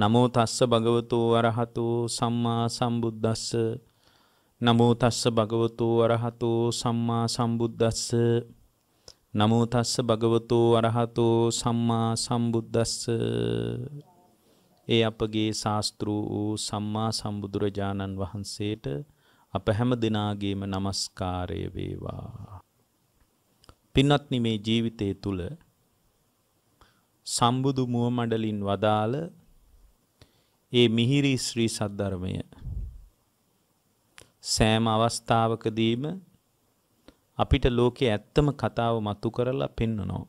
නමෝ තස්ස භගවතු වරහතු සම්මා සම්බුද්දස්ස නමෝ තස්ස භගවතු වරහතු සම්මා සම්බුද්දස්ස නමෝ තස්ස භගවතු වරහතු සම්මා සම්බුද්දස්ස ඒ අපගේ ශාස්තෘ වූ සම්මා සම්බුදුරජාණන් වහන්සේට අප හැම දෙනාගේම নমස්කාරය වේවා. පින්වත්නි මේ ජීවිතයේ තුල සම්බුදු මුව මඩලින් වදාළ ඒ මිහිරි ශ්‍රී සද්ධර්මය සෑම අවස්ථාවකදීම අපිට ලෝකයේ ඇත්තම කතාව මතු කරලා පෙන්වනවා.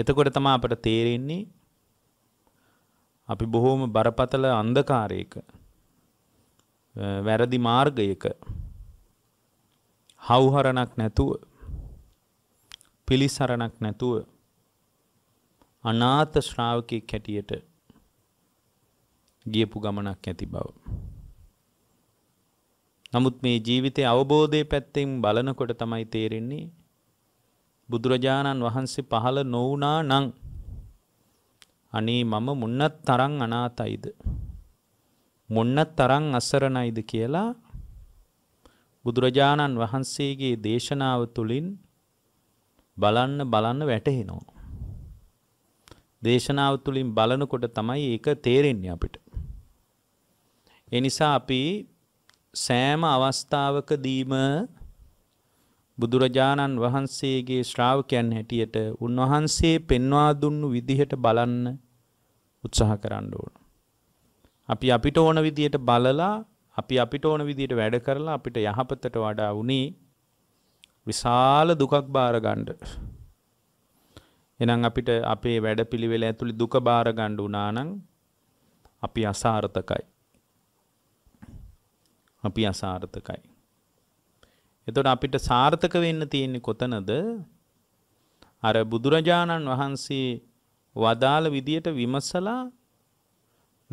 එතකොට තමයි අපට තේරෙන්නේ අපි බොහෝම බරපතල අන්ධකාරයක වැරදි මාර්ගයක හවුහරණක් නැතුව පිලිසරණක් නැතුව අනාථ ශ්‍රාවකෙක් හැටියට ගියපු ගමනක් ඇති බව. නමුත් මේ ජීවිතය අවබෝධය පැත්තෙන් බලනකොට තමයි තේරෙන්නේ බුදුරජාණන් වහන්සේ පහළ නොවනා නං අනේ මම මුන්නත් තරං අනාතයිද. මොන්නත් තරං අසරණයිද කියලා බුදුරජාණන් වහන්සේගේ දේශනාව තුළින් බලන්න බලන්න වැටහෙනවා. දේශනාව තුළින් බලනකොට තමයි ඒක තේරෙන්නේ අපිට. ඒ නිසා අපි සෑම අවස්ථාවකදීම බුදුරජාණන් වහන්සේගේ ශ්‍රාවකයන් හැටියට උන්වහන්සේ පෙන්වා දුන්නු විදිහට බලන්න උත්සාහ කරන්න ඕන. අපි අපිට ඕන විදිහට බලලා අපි අපිට ඕන විදිහට වැඩ කරලා අපිට යහපතට වඩා වුණේ විශාල දුකක් බාර ගන්න. එහෙනම් අපිට අපේ වැඩපිළිවෙල ඇතුළේ දුක බාර ගන්න උනා නම් අපි අසාර්ථකයි. අපි අසාර්ථකයි. එතකොට අපිට සාර්ථක වෙන්න තියෙන්නේ කොතනද? අර බුදුරජාණන් වහන්සේ වදාළ විදියට විමසලා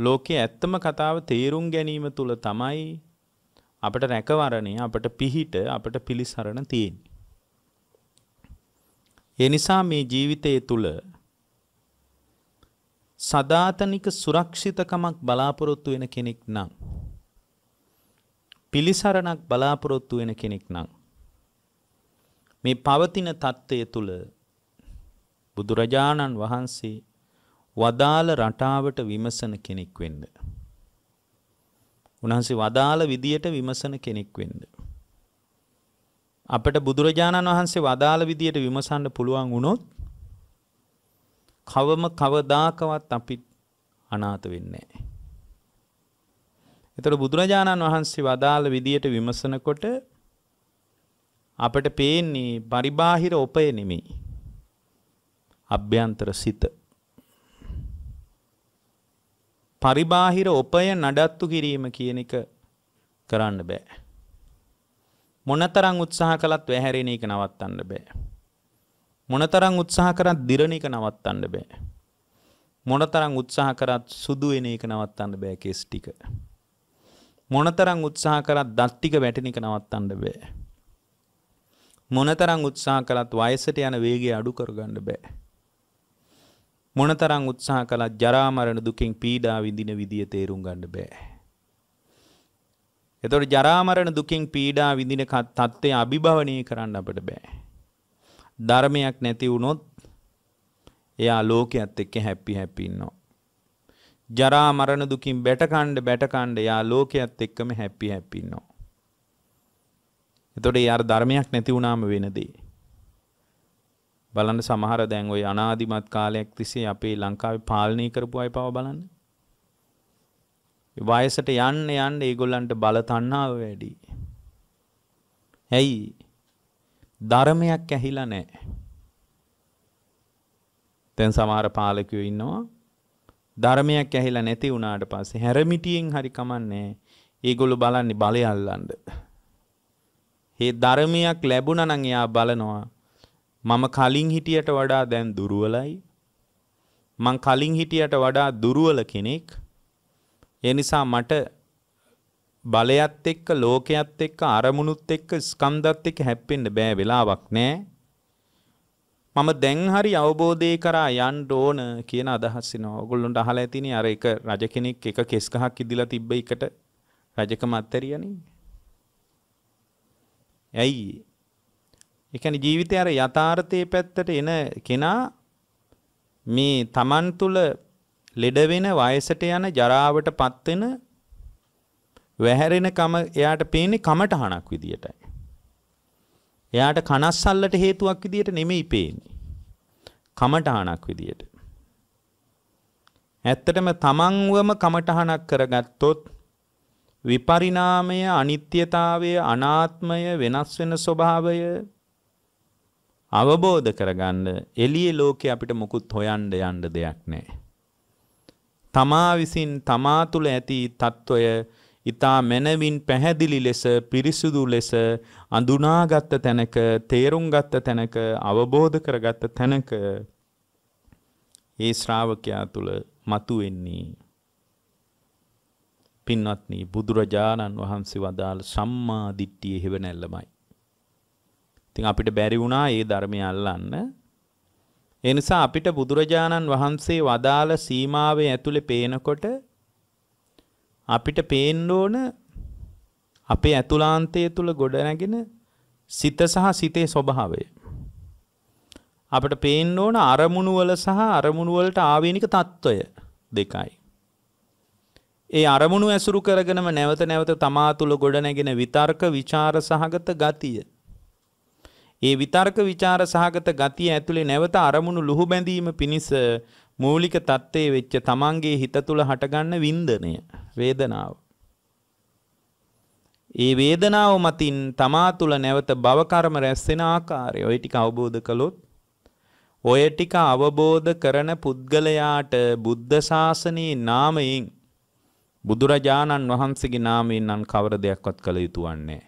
ලෝකයේ ඇත්තම කතාව තේරුම් ගැනීම තුල තමයි අපට රැකවරණය අපට පිහිට අපට පිලිසරණ තියෙන්නේ. ඒ නිසා මේ ජීවිතයේ තුල සදාතනික සුරක්ෂිතකමක් බලාපොරොත්තු වෙන කෙනෙක් නම් පිළිසරණක් බලාපොරොත්තු වෙන කෙනෙක් නම් මේ පවතින தත්ත්වය තුල බුදුරජාණන් වහන්සේ වදාළ රටාවට විමසන කෙනෙක් වෙන්න. උන්වහන්සේ වදාළ විදියට විමසන කෙනෙක් වෙන්න. අපට බුදුරජාණන් වහන්සේ වදාළ විදියට විමසන්න පුළුවන් වුණොත් කවම කවදාකවත් අපි අනාථ වෙන්නේ නැහැ. එතට බුදුරජාණන් වහන්සේ වදාළ විදියට විමසනකොට අපට පේන්නේ පරිබාහිර ඔපය නෙමෙයි. අභ්‍යන්තර සිත. පරිබාහිර ඔපය නඩත්තු කිරීම කියන එක කරන්න බෑ. මොනතරම් උත්සාහ කළත් වැහැරෙන එක නවත්තන්න බෑ. මොනතරම් උත්සාහ කරත් දිරණ එක නවත්තන්න බෑ. මොනතරම් උත්සාහ කරත් සුදු වෙන එක නවත්තන්න බෑ කෙස් ටික. මොනතරං උත්සාහ කරත් දත්තික වැටෙනික නවත්තන්න බෑ. මොනතරං උත්සාහ කළත් වයසට යන වේගය අඩු කරගන්න බෑ. මොනතරං උත්සාහ කළත් ජරා මරණ දුකෙන් පීඩා විඳින විදිය තේරුම් ගන්න බෑ. එතකොට ජරා මරණ දුකෙන් පීඩා විඳින තත්ත්වය අභිභවනය කරන්න අපිට බෑ. ධර්මයක් නැති වුණොත් එයා ලෝකයේත් එක්ක හැපි හැපි ඉන්නවා. ජරා මරණ දුකින් බැටකණ්ඩ බැටකණ්ඩ යා ලෝකයේත් එක්කම හැපි හැපි ඉන්නවා. එතකොට ඒ අර ධර්මයක් නැති වුණාම වෙන දේ. බලන්න සමහර දැන් ওই අනාදිමත් කාලයක් තිස්සේ අපේ ලංකාවේ පාලනය කරපු අය පව බලන්න. වයසට යන්න යන්න ඒගොල්ලන්ට බල තණ්හාව වැඩි. ඇයි? ධර්මයක් ඇහිලා නැහැ. දැන් සමහර පාලකයෝ ඉන්නවා ධර්මයක් ඇහිලා නැති වුණාට පස්සේ හැරමිටියෙන් හරි කමන්නේ ඒගොල්ලෝ බලන්නේ බලය අල්ලන්න. මේ ධර්මයක් ලැබුණා නම් එයා බලනවා මම කලින් හිටියට වඩා දැන් දුර්වලයි. මං කලින් හිටියට වඩා දුර්වල කෙනෙක්. ඒ නිසා මට බලයත් එක්ක ලෝකයත් එක්ක අරමුණුත් එක්ක ස්කන්ධත් එක්ක හැප්පෙන්න බෑ වෙලාවක් නෑ. මම දැන් හරි අවබෝධය කරා යන්න ඕන කියන අදහස් එනවා. ඔයගොල්ලොන්ට අහලා ඇතිනේ අර එක රජ කෙනෙක් එක කෙස් ගහක් ඉදිලා තිබ්බ එකට රජකම අත්හැරියනේ. ඇයි? ඒ කියන්නේ ජීවිතේ අර යථාර්ථයේ පැත්තට එන කෙනා මේ Taman තුල ලෙඩ වෙන වයසට යන ජරාවටපත් වෙන වැහැරෙන කම එයාට පේන්නේ කමටහනක් විදියටයි. එයාට කනස්සල්ලට හේතුවක් විදියට නෙමෙයි පේන්නේ. කමටහනක් විදියට. ඇත්තටම තමන්වම කමටහනක් කරගත්තොත් විපරිණාමය අනිත්‍යතාවය අනාත්මය වෙනස් වෙන ස්වභාවය අවබෝධ කරගන්න එළියේ ලෝකේ අපිට මුකුත් හොයන්න යන්න දෙයක් නැහැ. තමා විසින් තමා තුළ ඇති తত্ত্বය ඊතා මනවින් පැහැදිලි ලෙස පිරිසුදු ලෙස අඳුනාගත් තැනක තේරුම්ගත් තැනක අවබෝධ කරගත් තැනක ඒ ශ්‍රාවකයා තුල මතුවෙන්නේ පින්වත්නි බුදුරජාණන් වහන්සේ වදාළ සම්මා දිට්ඨියේ හැවණැල්ලමයි. ඉතින් අපිට බැරි වුණා ඒ ධර්මය අල්ලන්න. ඒ නිසා අපිට බුදුරජාණන් වහන්සේ වදාළ සීමාවේ ඇතුලේ පේනකොට අපිට පේන්න ඕන අපේ ඇතුලාන්තය තුළ ගොඩනැගෙන සිත සහ සිතේ ස්වභාවය. අපට පේන්න ඕන අරමුණු වල සහ අරමුණු වලට ආවේනික తত্ত্বය දෙකයි. ඒ අරමුණු ඇසුරු කරගෙනම නැවත නැවත තමා තුළ ගොඩනැගෙන විතර්ක ਵਿਚාර සහගත ගතිය. ඒ විතර්ක ਵਿਚාර සහගත ගතිය ඇතුලේ නැවත අරමුණු ලුහුබැඳීම පිණිස මූලික தත්ත්වයේ වෙච්ච තමන්ගේ හිත තුල හටගන්න වින්දනය වේදනාව. ඒ වේදනාව මතින් තමා තුල නැවත භව කර්ම රැස් වෙන ආකාරය ඔය ටික අවබෝධ කළොත් ඔය ටික අවබෝධ කරන පුද්ගලයාට බුද්ධ ශාසනයේ නාමයෙන් බුදුරජාණන් වහන්සේගේ නාමයෙන් නම් කවර දෙයක්වත් කළ යුතු වන්නේ නැහැ.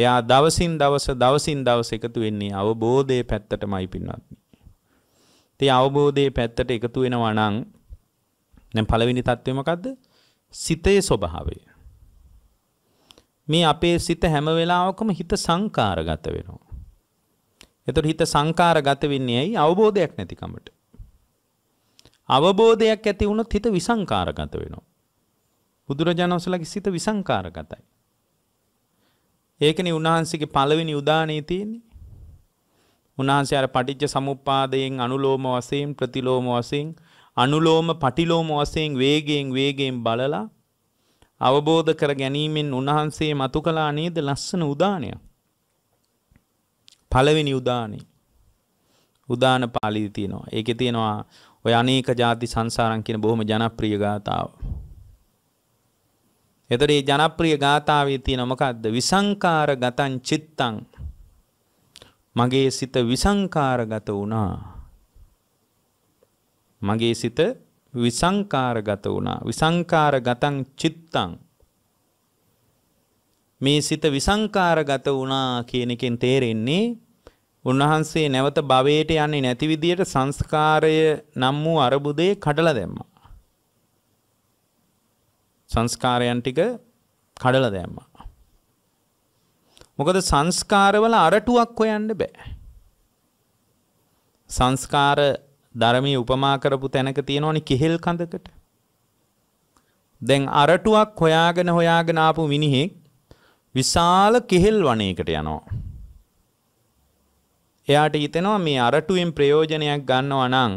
එයා දවසින් දවස දවසින් දවස එකතු වෙන්නේ අවබෝධයේ පැත්තටමයි පින්වත්නි. ඉතින් අවබෝධයේ පැත්තට එකතු වෙනවා නම් දැන් පළවෙනි தත්ත්වය මොකද්ද? සිතේ ස්වභාවය. මේ අපේ සිත හැම වෙලාවකම හිත සංකාරගත වෙනවා. එතකොට හිත සංකාරගත වෙන්නේ ඇයි? අවබෝධයක් නැතිකමට. අවබෝධයක් ඇති වුණොත් හිත විසංකාරගත වෙනවා. බුදුරජාණන් වහන්සේලාගේ සිත විසංකාරගතයි. ඒකනේ උන්වහන්සේගේ පළවෙනි උදාණේ තියෙන්නේ. උන්වහන්සේ අර පටිච්ච සමුප්පාදයෙන් අනුලෝම වශයෙන් ප්‍රතිලෝම වශයෙන් අනුලෝම පටිලෝම වශයෙන් වේගයෙන් වේගයෙන් බලලා අවබෝධ කර ගැනීමෙන් උන්වහන්සේ මතු කළා නේද ලස්සන උදානය. පළවෙනි උදානේ. උදාන පාලිදි තියෙනවා. ඒකේ තියෙනවා ඔය අනේක ಜಾති සංසාරම් කියන බොහොම ජනප්‍රිය ගාතාව. එතකොට මේ ජනප්‍රිය ගාතාවේ තියෙන මොකද්ද? විසංකාර ගතං චිත්තං මගේ සිත විසංකාරගත වුණා. මගේ සිත විසංකාරගත වුණා. විසංකාරගතං චිත්තං. මේ සිත විසංකාරගත වුණා කියන එකෙන් තේරෙන්නේ උන්වහන්සේ නැවත භවයට යන්නේ නැති විදියට සංස්කාරය නම් වූ අරබුදේ කඩලා දැම්මා. සංස්කාරයන් ටික කඩලා දැම්මා. මොකද සංස්කාරවල අරටුවක් හොයන්න බෑ. සංස්කාර ධර්මී උපමා කරපු තැනක තියෙනවනේ කිහිල් කඳකට. දැන් අරටුවක් හොයාගෙන හොයාගෙන ආපු මිනිහෙක් විශාල කිහිල් වනයකට යනවා. එයාට හිතෙනවා මේ අරටුවෙන් ප්‍රයෝජනයක් ගන්නවා නම්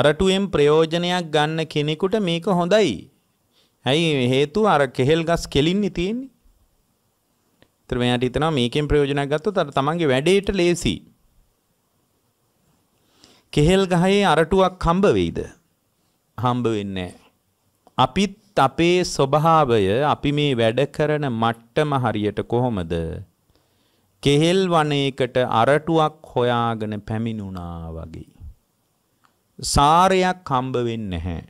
අරටුවෙන් ප්‍රයෝජනයක් ගන්න කෙනෙකුට මේක හොඳයි. ඇයි හේතුව අර කෙහෙල් ගස් කෙලින්නේ තියෙන්නේ. ඒතර මෙයාට හිතනවා මේකෙන් ප්‍රයෝජනයක් ගත්තොත් අර තමන්ගේ වැඩේට ලේසි. කෙහෙල් ගහේ අරටුවක් හම්බ වෙයිද? හම්බ වෙන්නේ අපිත් අපේ ස්වභාවය අපි මේ වැඩ කරන මට්ටම හරියට කොහොමද? කෙහෙල් වනයේකට අරටුවක් හොයාගෙන පැමිණුණා වගේ. සාරයක් හම්බ වෙන්නේ නැහැ.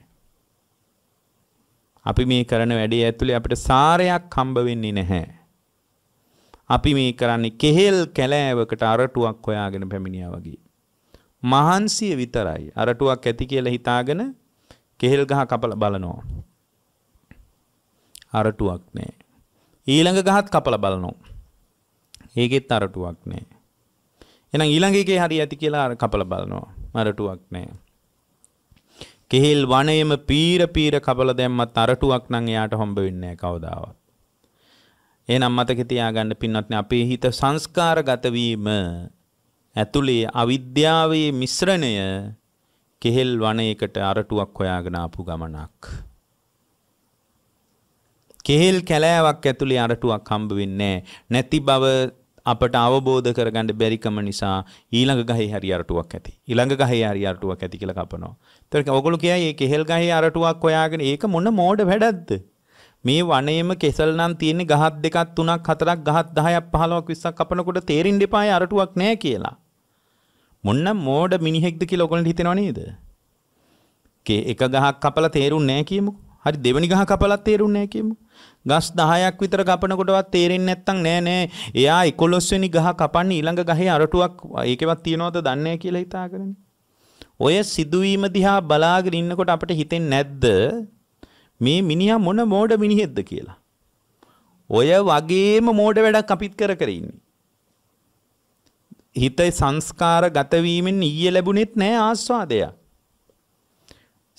අපි මේ කරන වැඩේ ඇතුලේ අපිට සාරයක් හම්බ වෙන්නේ නැහැ. අපි මේ කරන්නේ කෙහෙල් කැලෑවකට අරටුවක් හොයාගෙන පැමිණියා වගේ. මහන්සිය විතරයි අරටුවක් ඇති කියලා හිතාගෙන කෙහෙල් ගහ කපලා බලනවා. අරටුවක් නෑ. ඊළඟ ගහත් කපලා බලනවා. ඒකෙත් අරටුවක් නෑ. එහෙනම් ඊළඟ එකේ හරි ඇති කියලා කපලා බලනවා. අරටුවක් නෑ. කෙහෙල් වනයේම පීර පීර කපලා දැම්මත් අරටුවක් නම් එයාට හම්බ වෙන්නේ නෑ කවදාවත්. එහෙනම් මතක තියාගන්න පින්වත්නි අපේ හිත සංස්කාරගත වීම ඇතුලේ අවිද්‍යාවේ මිශ්‍රණය කෙහෙල් වනයේකට අරටුවක් හොයාගෙන ආපු ගමනක්. කෙහෙල් කැලෑවක් ඇතුලේ අරටුවක් හම්බ වෙන්නේ නැති බව අපට අවබෝධ කරගන්න බැරිකම නිසා ඊළඟ ගහේ හරි අරටුවක් ඇති. ඊළඟ ගහේ හරි අරටුවක් ඇති කියලා කපනවා. ඒතර ඔයගොල්ලෝ කියයි මේ කෙහෙල් ගහේ අරටුවක් හොයාගෙන ඒක මොන මෝඩ වැඩක්ද? මේ වනයේම කෙසල් නම් තියෙන්නේ ගහක් දෙකක් තුනක් හතරක් ගහක් 10ක් 15ක් 20ක් කපනකොට තේරින්න එපායි අරටුවක් නැහැ කියලා. මොන්න මෝඩ මිනිහෙක්ද කියලා ඔයගොල්ලන්ට හිතෙනව නේද? කේ එක ගහක් කපලා තේරුන්නේ නැහැ කියමුකෝ. හරි දෙවෙනි ගහ කපලත් තේරුන්නේ නැහැ කියමුකෝ. ගස් 10ක් විතර කපනකොටවත් තේරෙන්නේ නැත්තම් නෑ නෑ. එයා 11 වෙනි ගහ කපන්නේ ඊළඟ ගහේ අරටුවක් ඒකෙවත් තියනවද දන්නේ නැහැ කියලා හිතාගෙන. ඔය සිදුවීම දිහා බලාගෙන ඉන්නකොට අපිට හිතෙන්නේ නැද්ද? මේ මිනිහා මොන මෝඩ මිනිහෙක්ද කියලා. ඔය වගේම මෝඩ වැඩක් අපිත් කර කර ඉන්නේ. හිත සංස්කාර ගතවීමෙන් ඊයේ ලැබුණෙත් නෑ ආස්වාදය.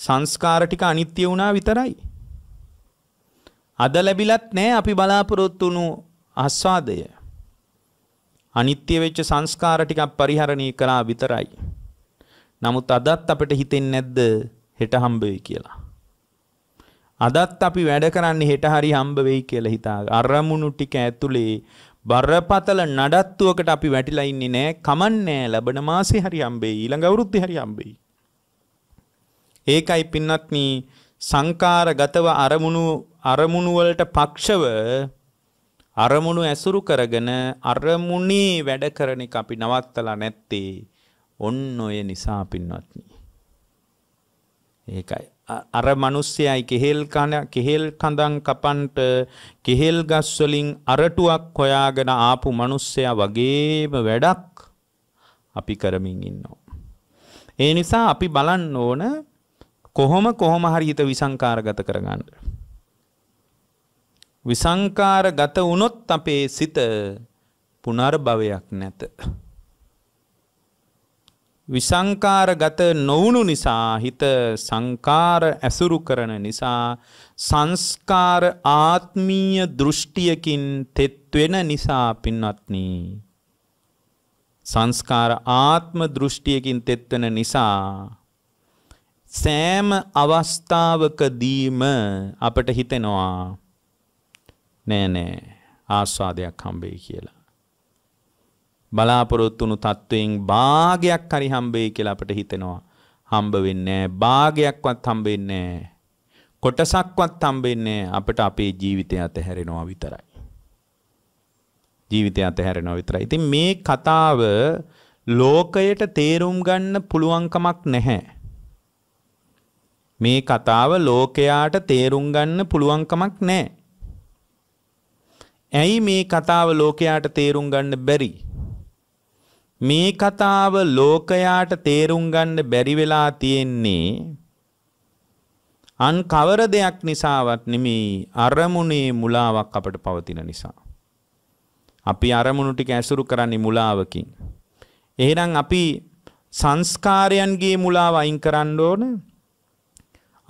සංස්කාර ටික අනිත්‍ය වුණා විතරයි. අද ලැබිලත් නෑ අපි බලාපොරොත්තු වුණු ආස්වාදය. අනිත්‍ය වෙච්ච සංස්කාර ටිකක් පරිහරණය කළා විතරයි. නමුත් අදත් අපිට හිතෙන්නේ නැද්ද හෙට හම්බ වෙයි කියලා. අදත් අපි වැඩ කරන්නේ හෙට හරි හම්බ වෙයි කියලා හිතා අරමුණු ටික ඇතුලේ බරපතල නඩත්තුවකට අපි වැටිලා ඉන්නේ නෑ කමන්නේ ලැබෙන මාසේ හරි හම්බෙයි ඊළඟ අවුරුද්දේ හරි හම්බෙයි ඒකයි පින්වත්නි සංකාරගතව අරමුණු අරමුණු වලට පක්ෂව අරමුණු ඇසුරු කරගෙන අරමුණේ වැඩ කරන එක අපි නවත්තලා නැත්තේ ඔන්න ඔය නිසා පින්වත්නි ඒකයි. අර මිනිස්සයයි කෙහෙල් කන කෙහෙල් කඳන් කපන්ට කෙහෙල් ගස් වලින් අරටුවක් හොයාගෙන ආපු මිනිස්සයා වගේම වැඩක් අපි කරමින් ඉන්නවා. ඒ නිසා අපි බලන්න ඕන කොහොම කොහොම හරි හිත විසංකාරගත කරගන්න. විසංකාරගත වුණොත් අපේ සිත පුනර්භවයක් නැත. විසංකාරගත නොවුණු නිසා හිත සංකාර ඇසුරු කරන නිසා සංස්කාර ආත්මීය දෘෂ්ටියකින් තෙත්වෙන නිසා පින්වත්නි සංස්කාර ආත්ම දෘෂ්ටියකින් තෙත්වෙන නිසා සෑම අවස්ථාවකදීම අපට හිතෙනවා නෑ නෑ ආස්වාදයක් හම්බෙයි කියලා බලාපොරොත්තු වුණු තත්වයෙන් භාගයක් හරි හම්බෙයි කියලා අපිට හිතෙනවා. හම්බ වෙන්නේ භාගයක්වත් හම්බ වෙන්නේ කොටසක්වත් හම්බෙන්නේ අපිට අපේ ජීවිතය අතහැරෙනවා විතරයි. ජීවිතය අතහැරෙනවා විතරයි. ඉතින් මේ කතාව ලෝකයට තේරුම් ගන්න පුළුවන්කමක් නැහැ. මේ කතාව ලෝකයාට තේරුම් ගන්න පුළුවන්කමක් නැහැ. ඇයි මේ කතාව ලෝකයාට තේරුම් ගන්න බැරි? මේ කතාව ලෝකයාට තේරුම් ගන්න බැරි වෙලා තියෙන්නේ අන් කවර දෙයක් නිසාවත් නෙමෙයි අරමුණේ මුලාවක් අපට පවතින නිසා. අපි අරමුණු ටික ඇසුරු කරන්නේ මුලාවකින්. එහෙනම් අපි සංස්කාරයන්ගේ මුලාව අයින් කරන්න ඕන.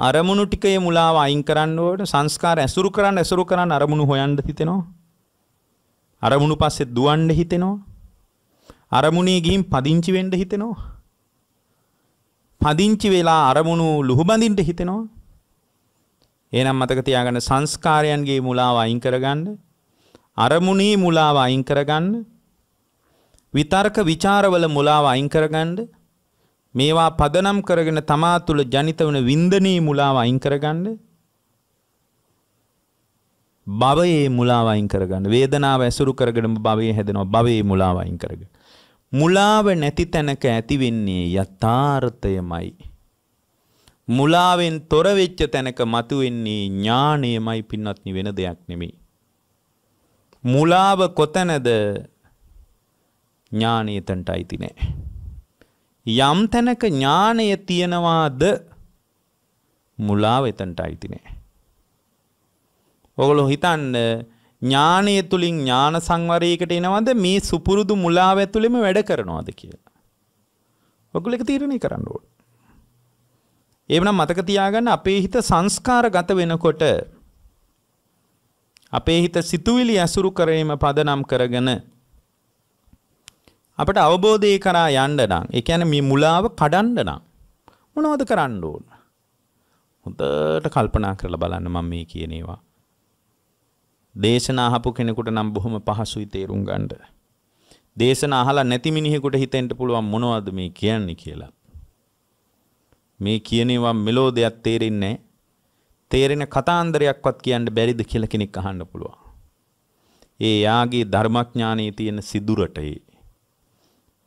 අරමුණු ටිකේ මුලාව අයින් කරන්න ඕන. සංස්කාර ඇසුරු කරන් ඇසුරු කරන් අරමුණු හොයන්න හිතෙනවා. අරමුණු පස්සේ දුවන්න හිතෙනවා. අරමුණේ ගිහින් පදිංචි වෙන්න හිතෙනවා. පදිංචි වෙලා අරමුණු ලුහුබඳින්න හිතෙනවා. එහෙනම් මතක තියාගන්න සංස්කාරයන්ගේ මුලාව අයින් කරගන්න. අරමුණේ මුලාව අයින් කරගන්න. විතර්ක ਵਿਚාරවල මුලාව අයින් කරගන්න. මේවා පදනම් කරගෙන තමා තුළ ජනිත වන වින්දනී මුලාව අයින් කරගන්න. භවයේ මුලාව අයින් කරගන්න. වේදනාව ඇසුරු කරගෙන භවයේ හැදෙනවා. භවයේ මුලාව අයින් කරගන්න. මුලාව නැති තැනක ඇතිවෙන්නේ යථාර්ථයමයි. මුලාවෙන් තොර වෙච්ච තැනක මතුවෙන්නේ ඥාණයමයි පින්වත්නි වෙන දෙයක් නෙමෙයි. මුලාව කොතැනද ඥාණය එතනට අයිති නෑ. යම් තැනක ඥාණය තියනවාද මුලාව එතනට අයිති නෑ. ඔගොල්ලෝ හිතන්න ඥානය තුළින් ඥාන සංවරයකට එනවද මේ සුපුරුදු මුලාව ඇතුළෙම වැඩ කරනවාද කියලා. ඔගොල්ලෝ එක තීරණය කරන්න ඕන. එවනම් මතක තියාගන්න අපේ හිත සංස්කාරගත වෙනකොට අපේ හිත සිතුවිලි ඇසුරු කිරීම පදනම් කරගෙන අපට අවබෝධය කරා යන්න නම් ඒ කියන්නේ මේ මුලාව කඩන්න නම් මොනවද කරන්න ඕන? හොඳට කල්පනා කරලා බලන්න මම මේ කියන ඒවා. දේශනා අහපු කෙනෙකුට නම් බොහොම පහසුයි තේරුම් ගන්න. දේශනා අහලා නැති මිනිහෙකුට හිතෙන්න පුළුවන් මොනවද මේ කියන්නේ කියලා. මේ කියන ඒවා මෙලෝ දෙයක් තේරෙන්නේ තේරෙන කතාන්දරයක්වත් කියන්න බැරිද කියලා කෙනෙක් අහන්න පුළුවන්. ඒ යාගේ ධර්මඥානයේ තියෙන සිදුරට ඒ.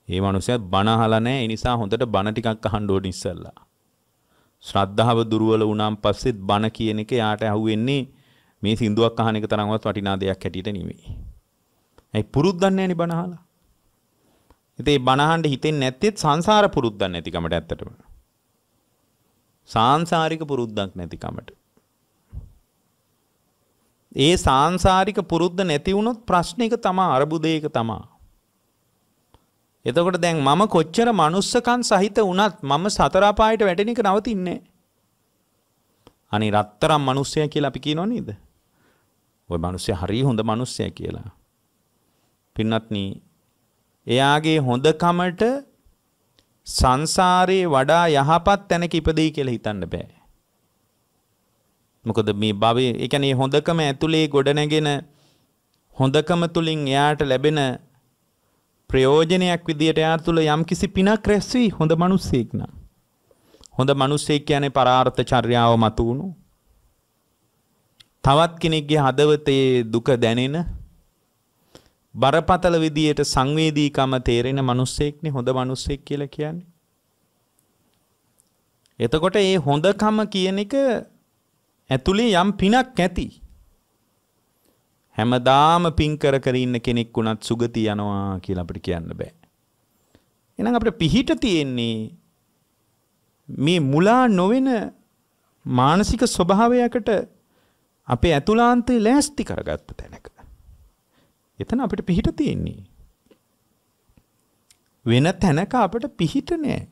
ඒ මනුස්සයා බණ අහලා නැහැ. ඒ නිසා හොඳට බණ ටිකක් අහන්න ඕනේ ඉස්සල්ලා. ශ්‍රද්ධාව දුර්වල වුණාන් පස්සෙත් බණ කියන එක යාට අහුවෙන්නේ මේ සින්දුවක් අහන එක තරම්වත් වටිනා දෙයක් හැටියට නෙමෙයි. ඇයි පුරුද්දක් නැණි බණ අහලා? ඉතින් මේ බණ අහන්න හිතෙන්නේ නැත්තේ සංසාර පුරුද්දක් නැතිකමට ඇත්තටම. සාංශාරික පුරුද්දක් නැතිකමට. ඒ සාංශාරික පුරුද්ද නැති වුණොත් ප්‍රශ්න එක තමයි අරුබුදේක තමයි. එතකොට දැන් මම කොච්චර manussකම් සහිත වුණත් මම සතර අපායට වැටෙන එක නවතින්නේ නැහැ. අනේ රත්තරම් මිනිස්සයා කියලා අපි කියනෝ නේද? ওই මිනිස්සයා හරිය හොඳ මිනිස්සයා කියලා. පින්වත්නි එයාගේ හොඳකමට සංසාරේ වඩා යහපත් තැනක ඉපදෙයි කියලා හිතන්න බෑ. මොකද මේ භවයේ ඒ කියන්නේ හොඳකම ඇතුලේ ගොඩනැගෙන හොඳකම තුලින් එයාට ලැබෙන ප්‍රයෝජනයක් විදියට එයා තුල යම්කිසි පිනක් රැස් වී හොඳ මිනිස්සෙක් නම් හොඳ මිනිස්සෙක් කියන්නේ පරාර්ථ චර්යාව මතු වුණු තවත් කෙනෙක්ගේ හදවතේ දුක දැනෙන බරපතල විදියට සංවේදීකම තේරෙන මිනිස්සෙක්නේ හොඳ මිනිස්සෙක් කියලා කියන්නේ. එතකොට මේ හොඳකම කියන එක ඇතුලේ යම් පිනක් ඇති. හැමදාම පින් කර කර ඉන්න කෙනෙක් උනත් සුගති යනවා කියලා අපිට කියන්න බෑ. එහෙනම් අපිට පිහිට තියෙන්නේ මේ මුලා නොවන මානසික ස්වභාවයකට අපේ ඇතුලාන්තය ලෑස්ති කරගත්ත තැනක. එතන අපිට පිහිට තියෙන්නේ. වෙන තැනක අපට පිහිට නෑ.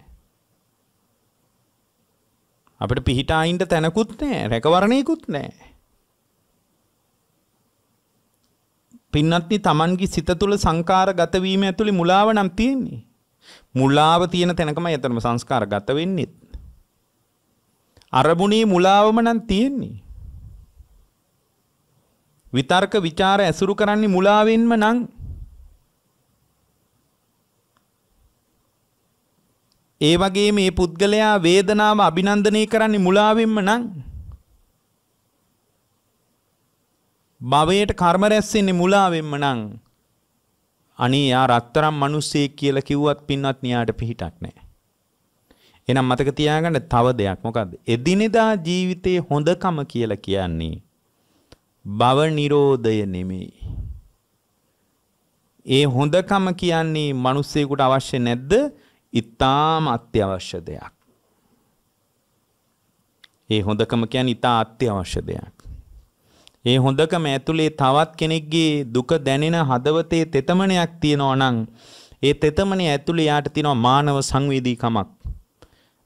අපට පිහිටායින්ට තැනකුත් නෑ රැකවරණයකුත් නෑ. පින්නත්නි තමන්ගේ සිත තුළ සංකාර ගතවීම ඇතුළි මුලාව නම් තියෙන්නේ. මුලාව තියෙන තැනකම ඇතරම සංස්කාර ගත වෙන්නේත්. අරමුණේ මුලාවම නම් තියෙන්නේ. විතර්ක ਵਿਚාර ඇසුරු කරන්නේ මුලාවෙන්ම නම් ඒ වගේ මේ පුද්ගලයා වේදනාව අභිනන්දනය කරන්නේ මුලාවෙන්ම නම් භවයට කර්ම රැස් වෙන්නේ මුලාවෙන්ම නම් අනේ යා රත්තරන් මිනිස්සෙක් කියලා කිව්වත් පින්වත් න්යායට පිහිටක් නැහැ. එහෙනම් මතක තියාගන්න තව දෙයක් මොකද්ද? එදිනෙදා ජීවිතයේ හොඳකම කියලා කියන්නේ භව නිරෝධය නෙමෙයි. ඒ හොඳකම කියන්නේ මිනිස්සෙකුට අවශ්‍ය නැද්ද? ඊටාම අත්‍යවශ්‍ය දෙයක්. ඒ හොඳකම කියන්නේ ඊටා අත්‍යවශ්‍ය දෙයක්. ඒ හොඳකම ඇතුලේ තවත් කෙනෙක්ගේ දුක දැනෙන හදවතේ තෙතමනයක් තියෙනවා නම් ඒ තෙතමනේ ඇතුලේ යාට තියෙනවා මානව සංවේදීකමක්.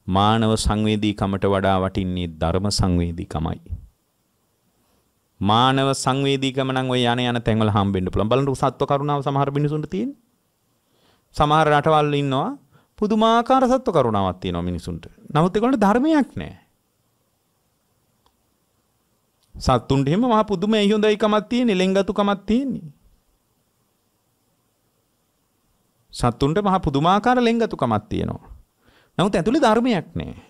මානව සංවේදීකමට වඩා වටින්නේ ධර්ම සංවේදීකමයි. මානව සංවේදීකම නම් ඔය යන යන තැන්වල හම්බෙන්න පුළුවන්. බලන්න සත්ව කරුණාව සමහර මිනිසුන්ට තියෙන. සමහර රටවල් ඉන්නවා පුදුමාකාර සත්ව කරුණාවක් තියෙනවා මිනිසුන්ට. නමුත් ඒගොල්ලන්ට ධර්මයක් නැහැ. සත්තුන්ට එහෙම මහා පුදුම ඇයි හොඳයි කමක් තියෙන්නේ, ලෙන්ගතු කමක් තියෙන්නේ. සත්තුන්ට මහා පුදුමාකාර ලෙන්ගතු කමක් තියෙනවා. නමුත් ඇතුලේ ධර්මයක් නැහැ.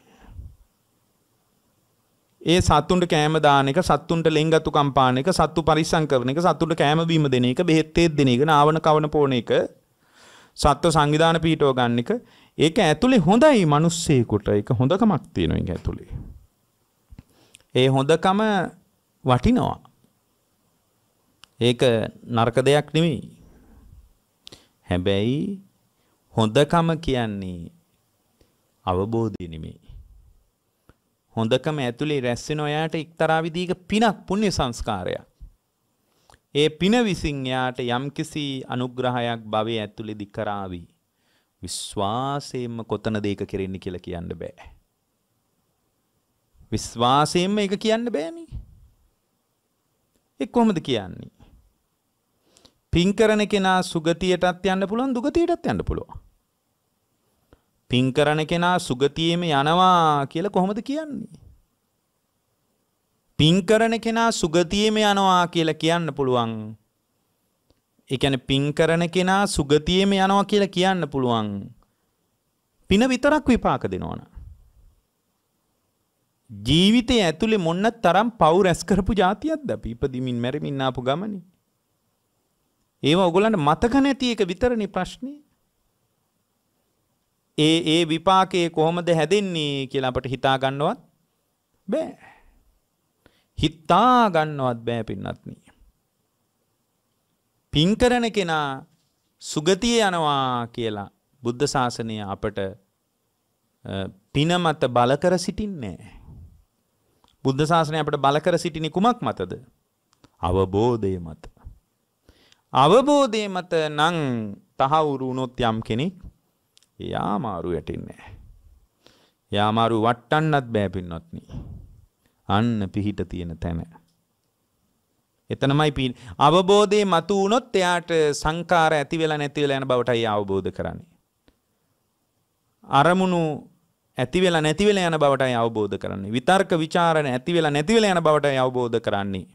ඒ සත්තුන්ට කෑම දාන එක සත්තුන්ට ලෙන්ගතු කම්පාන එක සත්තු පරිස්සම් කරන එක සත්තුන්ට කෑම බීම දෙන එක බෙහෙත් තෙත් දෙන එක නාවන කවන පෝන එක සත්ව සංවිධාන පිටව ගන්න එක ඒක ඇතුලේ හොඳයි මිනිස්සෙකුට ඒක හොඳකමක් තියෙනවා ඒක ඇතුලේ ඒ හොඳකම වටිනවා ඒක නරක දෙයක් නෙමෙයි හැබැයි හොඳකම කියන්නේ අවබෝධය නෙමෙයි හොඳකම ඇතුලේ රැස්වෙන ඔයාට එක්තරා විදිහක පිනක් පුණ්‍ය සංස්කාරයක්. ඒ පින විසින් එයාට යම්කිසි අනුග්‍රහයක් භවයේ ඇතුලේ දිකරાવી. විශ්වාසයෙන්ම කොතනද ඒක කෙරෙන්නේ කියලා කියන්න බෑ. විශ්වාසයෙන්ම ඒක කියන්න බෑනේ. ඒ කොහොමද කියන්නේ? පින් කරන කෙනා සුගතියටත් යන්න පුළුවන් දුගතියටත් යන්න පුළුවන්. පින් කරන කෙනා සුගතියේම යනවා කියලා කොහොමද කියන්නේ? පින් කරන කෙනා සුගතියේම යනවා කියලා කියන්න පුළුවන්. ඒ කියන්නේ පින් කරන කෙනා සුගතියේම යනවා කියලා කියන්න පුළුවන්. පින විතරක් විපාක දෙනවනේ. ජීවිතය ඇතුළේ මොන්න තරම් පව් රැස් කරපු ජාතියක්ද අපි ඉපදිමින් මැරෙමින් ආපු ගමනේ. ඒව ඔයගොල්ලන්ට මතක නැති එක විතරනේ ප්‍රශ්නේ. ඒ ඒ විපාකයේ කොහොමද හැදෙන්නේ කියලා අපට හිතා ගන්නවත් බෑ. හිතා ගන්නවත් බෑ පින්නත්නි. පින් කරන කෙනා සුගතිය යනවා කියලා බුද්ධ ශාසනය අපට පින මත බල කර සිටින්නේ බුද්ධ ශාසනය අපට බල කර සිටින්නේ කුමක් මතද? අවබෝධය මත. අවබෝධය මත නම් තහවුරු වුණොත් යම් කෙනෙක් එයා අමාරු වැටෙන්නේ නැහැ. එයා අමාරු වට්ටන්නත් බෑ පින්නොත්නි. අන්න පිහිට තියෙන තැන. එතනමයි පින් අවබෝධයේ මතු වුණොත් එයාට සංකාර ඇති වෙලා නැති වෙලා යන බවටයි අවබෝධ කරන්නේ. අරමුණු ඇති වෙලා නැති වෙලා යන බවටයි අවබෝධ කරන්නේ. විතර්ක ਵਿਚාරණ ඇති වෙලා නැති වෙලා යන බවටයි අවබෝධ කරන්නේ.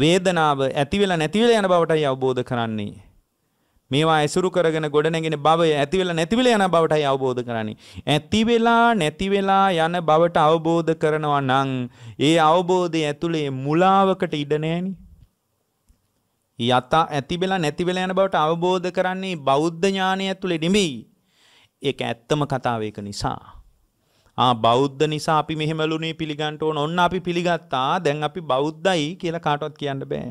වේදනාව ඇති වෙලා නැති වෙලා යන බවටයි අවබෝධ කරන්නේ. මේවා ඇසුරු කරගෙන ගොඩනැගෙන බවය ඇතිවෙලා නැතිවෙලා යන බවටයි අවබෝධ කරන්නේ. ඇතිවෙලා නැතිවෙලා යන බවට අවබෝධ කරනවා නම් ඒ අවබෝධය ඇතුලේ මුලාවකට ඉඩ නැහෙනි. යත ඇතිවෙලා නැතිවෙලා යන බවට අවබෝධ කරන්නේ බෞද්ධ ඥානය ඇතුලේ නෙමෙයි. ඒක ඇත්තම කතාව ඒක නිසා. ආ බෞද්ධ නිසා අපි මෙහෙමලුනේ පිළිගන්න ඕන. ඔන්න අපි පිළිගත්තා. දැන් අපි බෞද්ධයි කියලා කාටවත් කියන්න බෑ.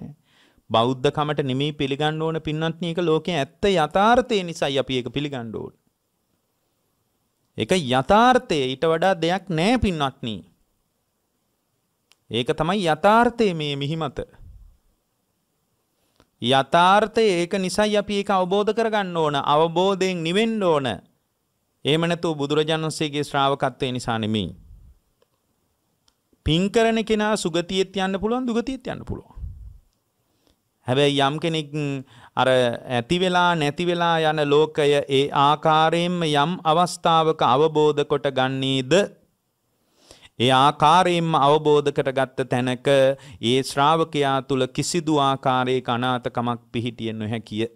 බෞද්ධකමට නෙමෙයි පිළිගන්න ඕන පින්වත්නි ඒක ලෝකයේ ඇත්ත යථාර්ථය නිසායි අපි ඒක පිළිගන්න ඕන. ඒක යථාර්ථය ඊට වඩා දෙයක් නැහැ පින්වත්නි. ඒක තමයි යථාර්ථය මේ මිහිමත. යථාර්ථය ඒක නිසයි අපි ඒක අවබෝධ කරගන්න ඕන අවබෝධයෙන් නිවෙන්න ඕන එහෙම නැතුව බුදුරජාණන් වහන්සේගේ ශ්‍රාවකත්වය නිසා නෙමෙයි පින් කරන කෙනා සුගතියෙත් යන්න පුළුවන් දුගතියෙත් යන්න පුළුවන් හැබැයි යම් කෙනෙක් අර ඇති වෙලා නැති වෙලා යන ලෝකය ඒ ආකාරයෙන්ම යම් අවස්ථාවක අවබෝධ කොට ගන්නේද ඒ ආකාරයෙන්ම අවබෝධ කරගත්ත තැනක ඒ ශ්‍රාවකයා තුල කිසිදු ආකාරයක අනාථකමක් පිහිටිය නොහැකිය.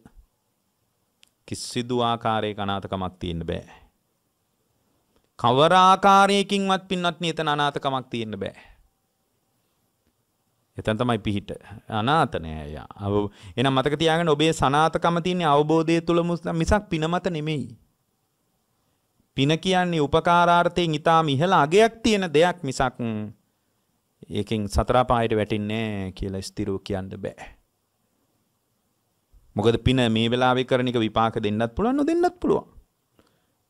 කිසිදු ආකාරයක අනාථකමක් තියෙන්න බෑ. කවර ආකාරයකින්වත් පින්වත් නිතන අනාථකමක් තියෙන්න බෑ. එතන තමයි පිහිට අනාතනය යා. අව එහෙනම් මතක තියාගන්න ඔබේ සනාතකම තියෙන අවබෝධය තුල මිසක් පින මත නෙමෙයි. පින කියන්නේ උපකාරාර්ථයෙන් ඊටාම ඉහළ අගයක් තියෙන දෙයක් මිසක් ඒකෙන් සතර පායට වැටෙන්නේ කියලා ස්ථිරව කියන්න බෑ. මොකද පින මේ වෙලාවේ කරන එක විපාක දෙන්නත් පුළුවන් නොදෙන්නත් පුළුවන්.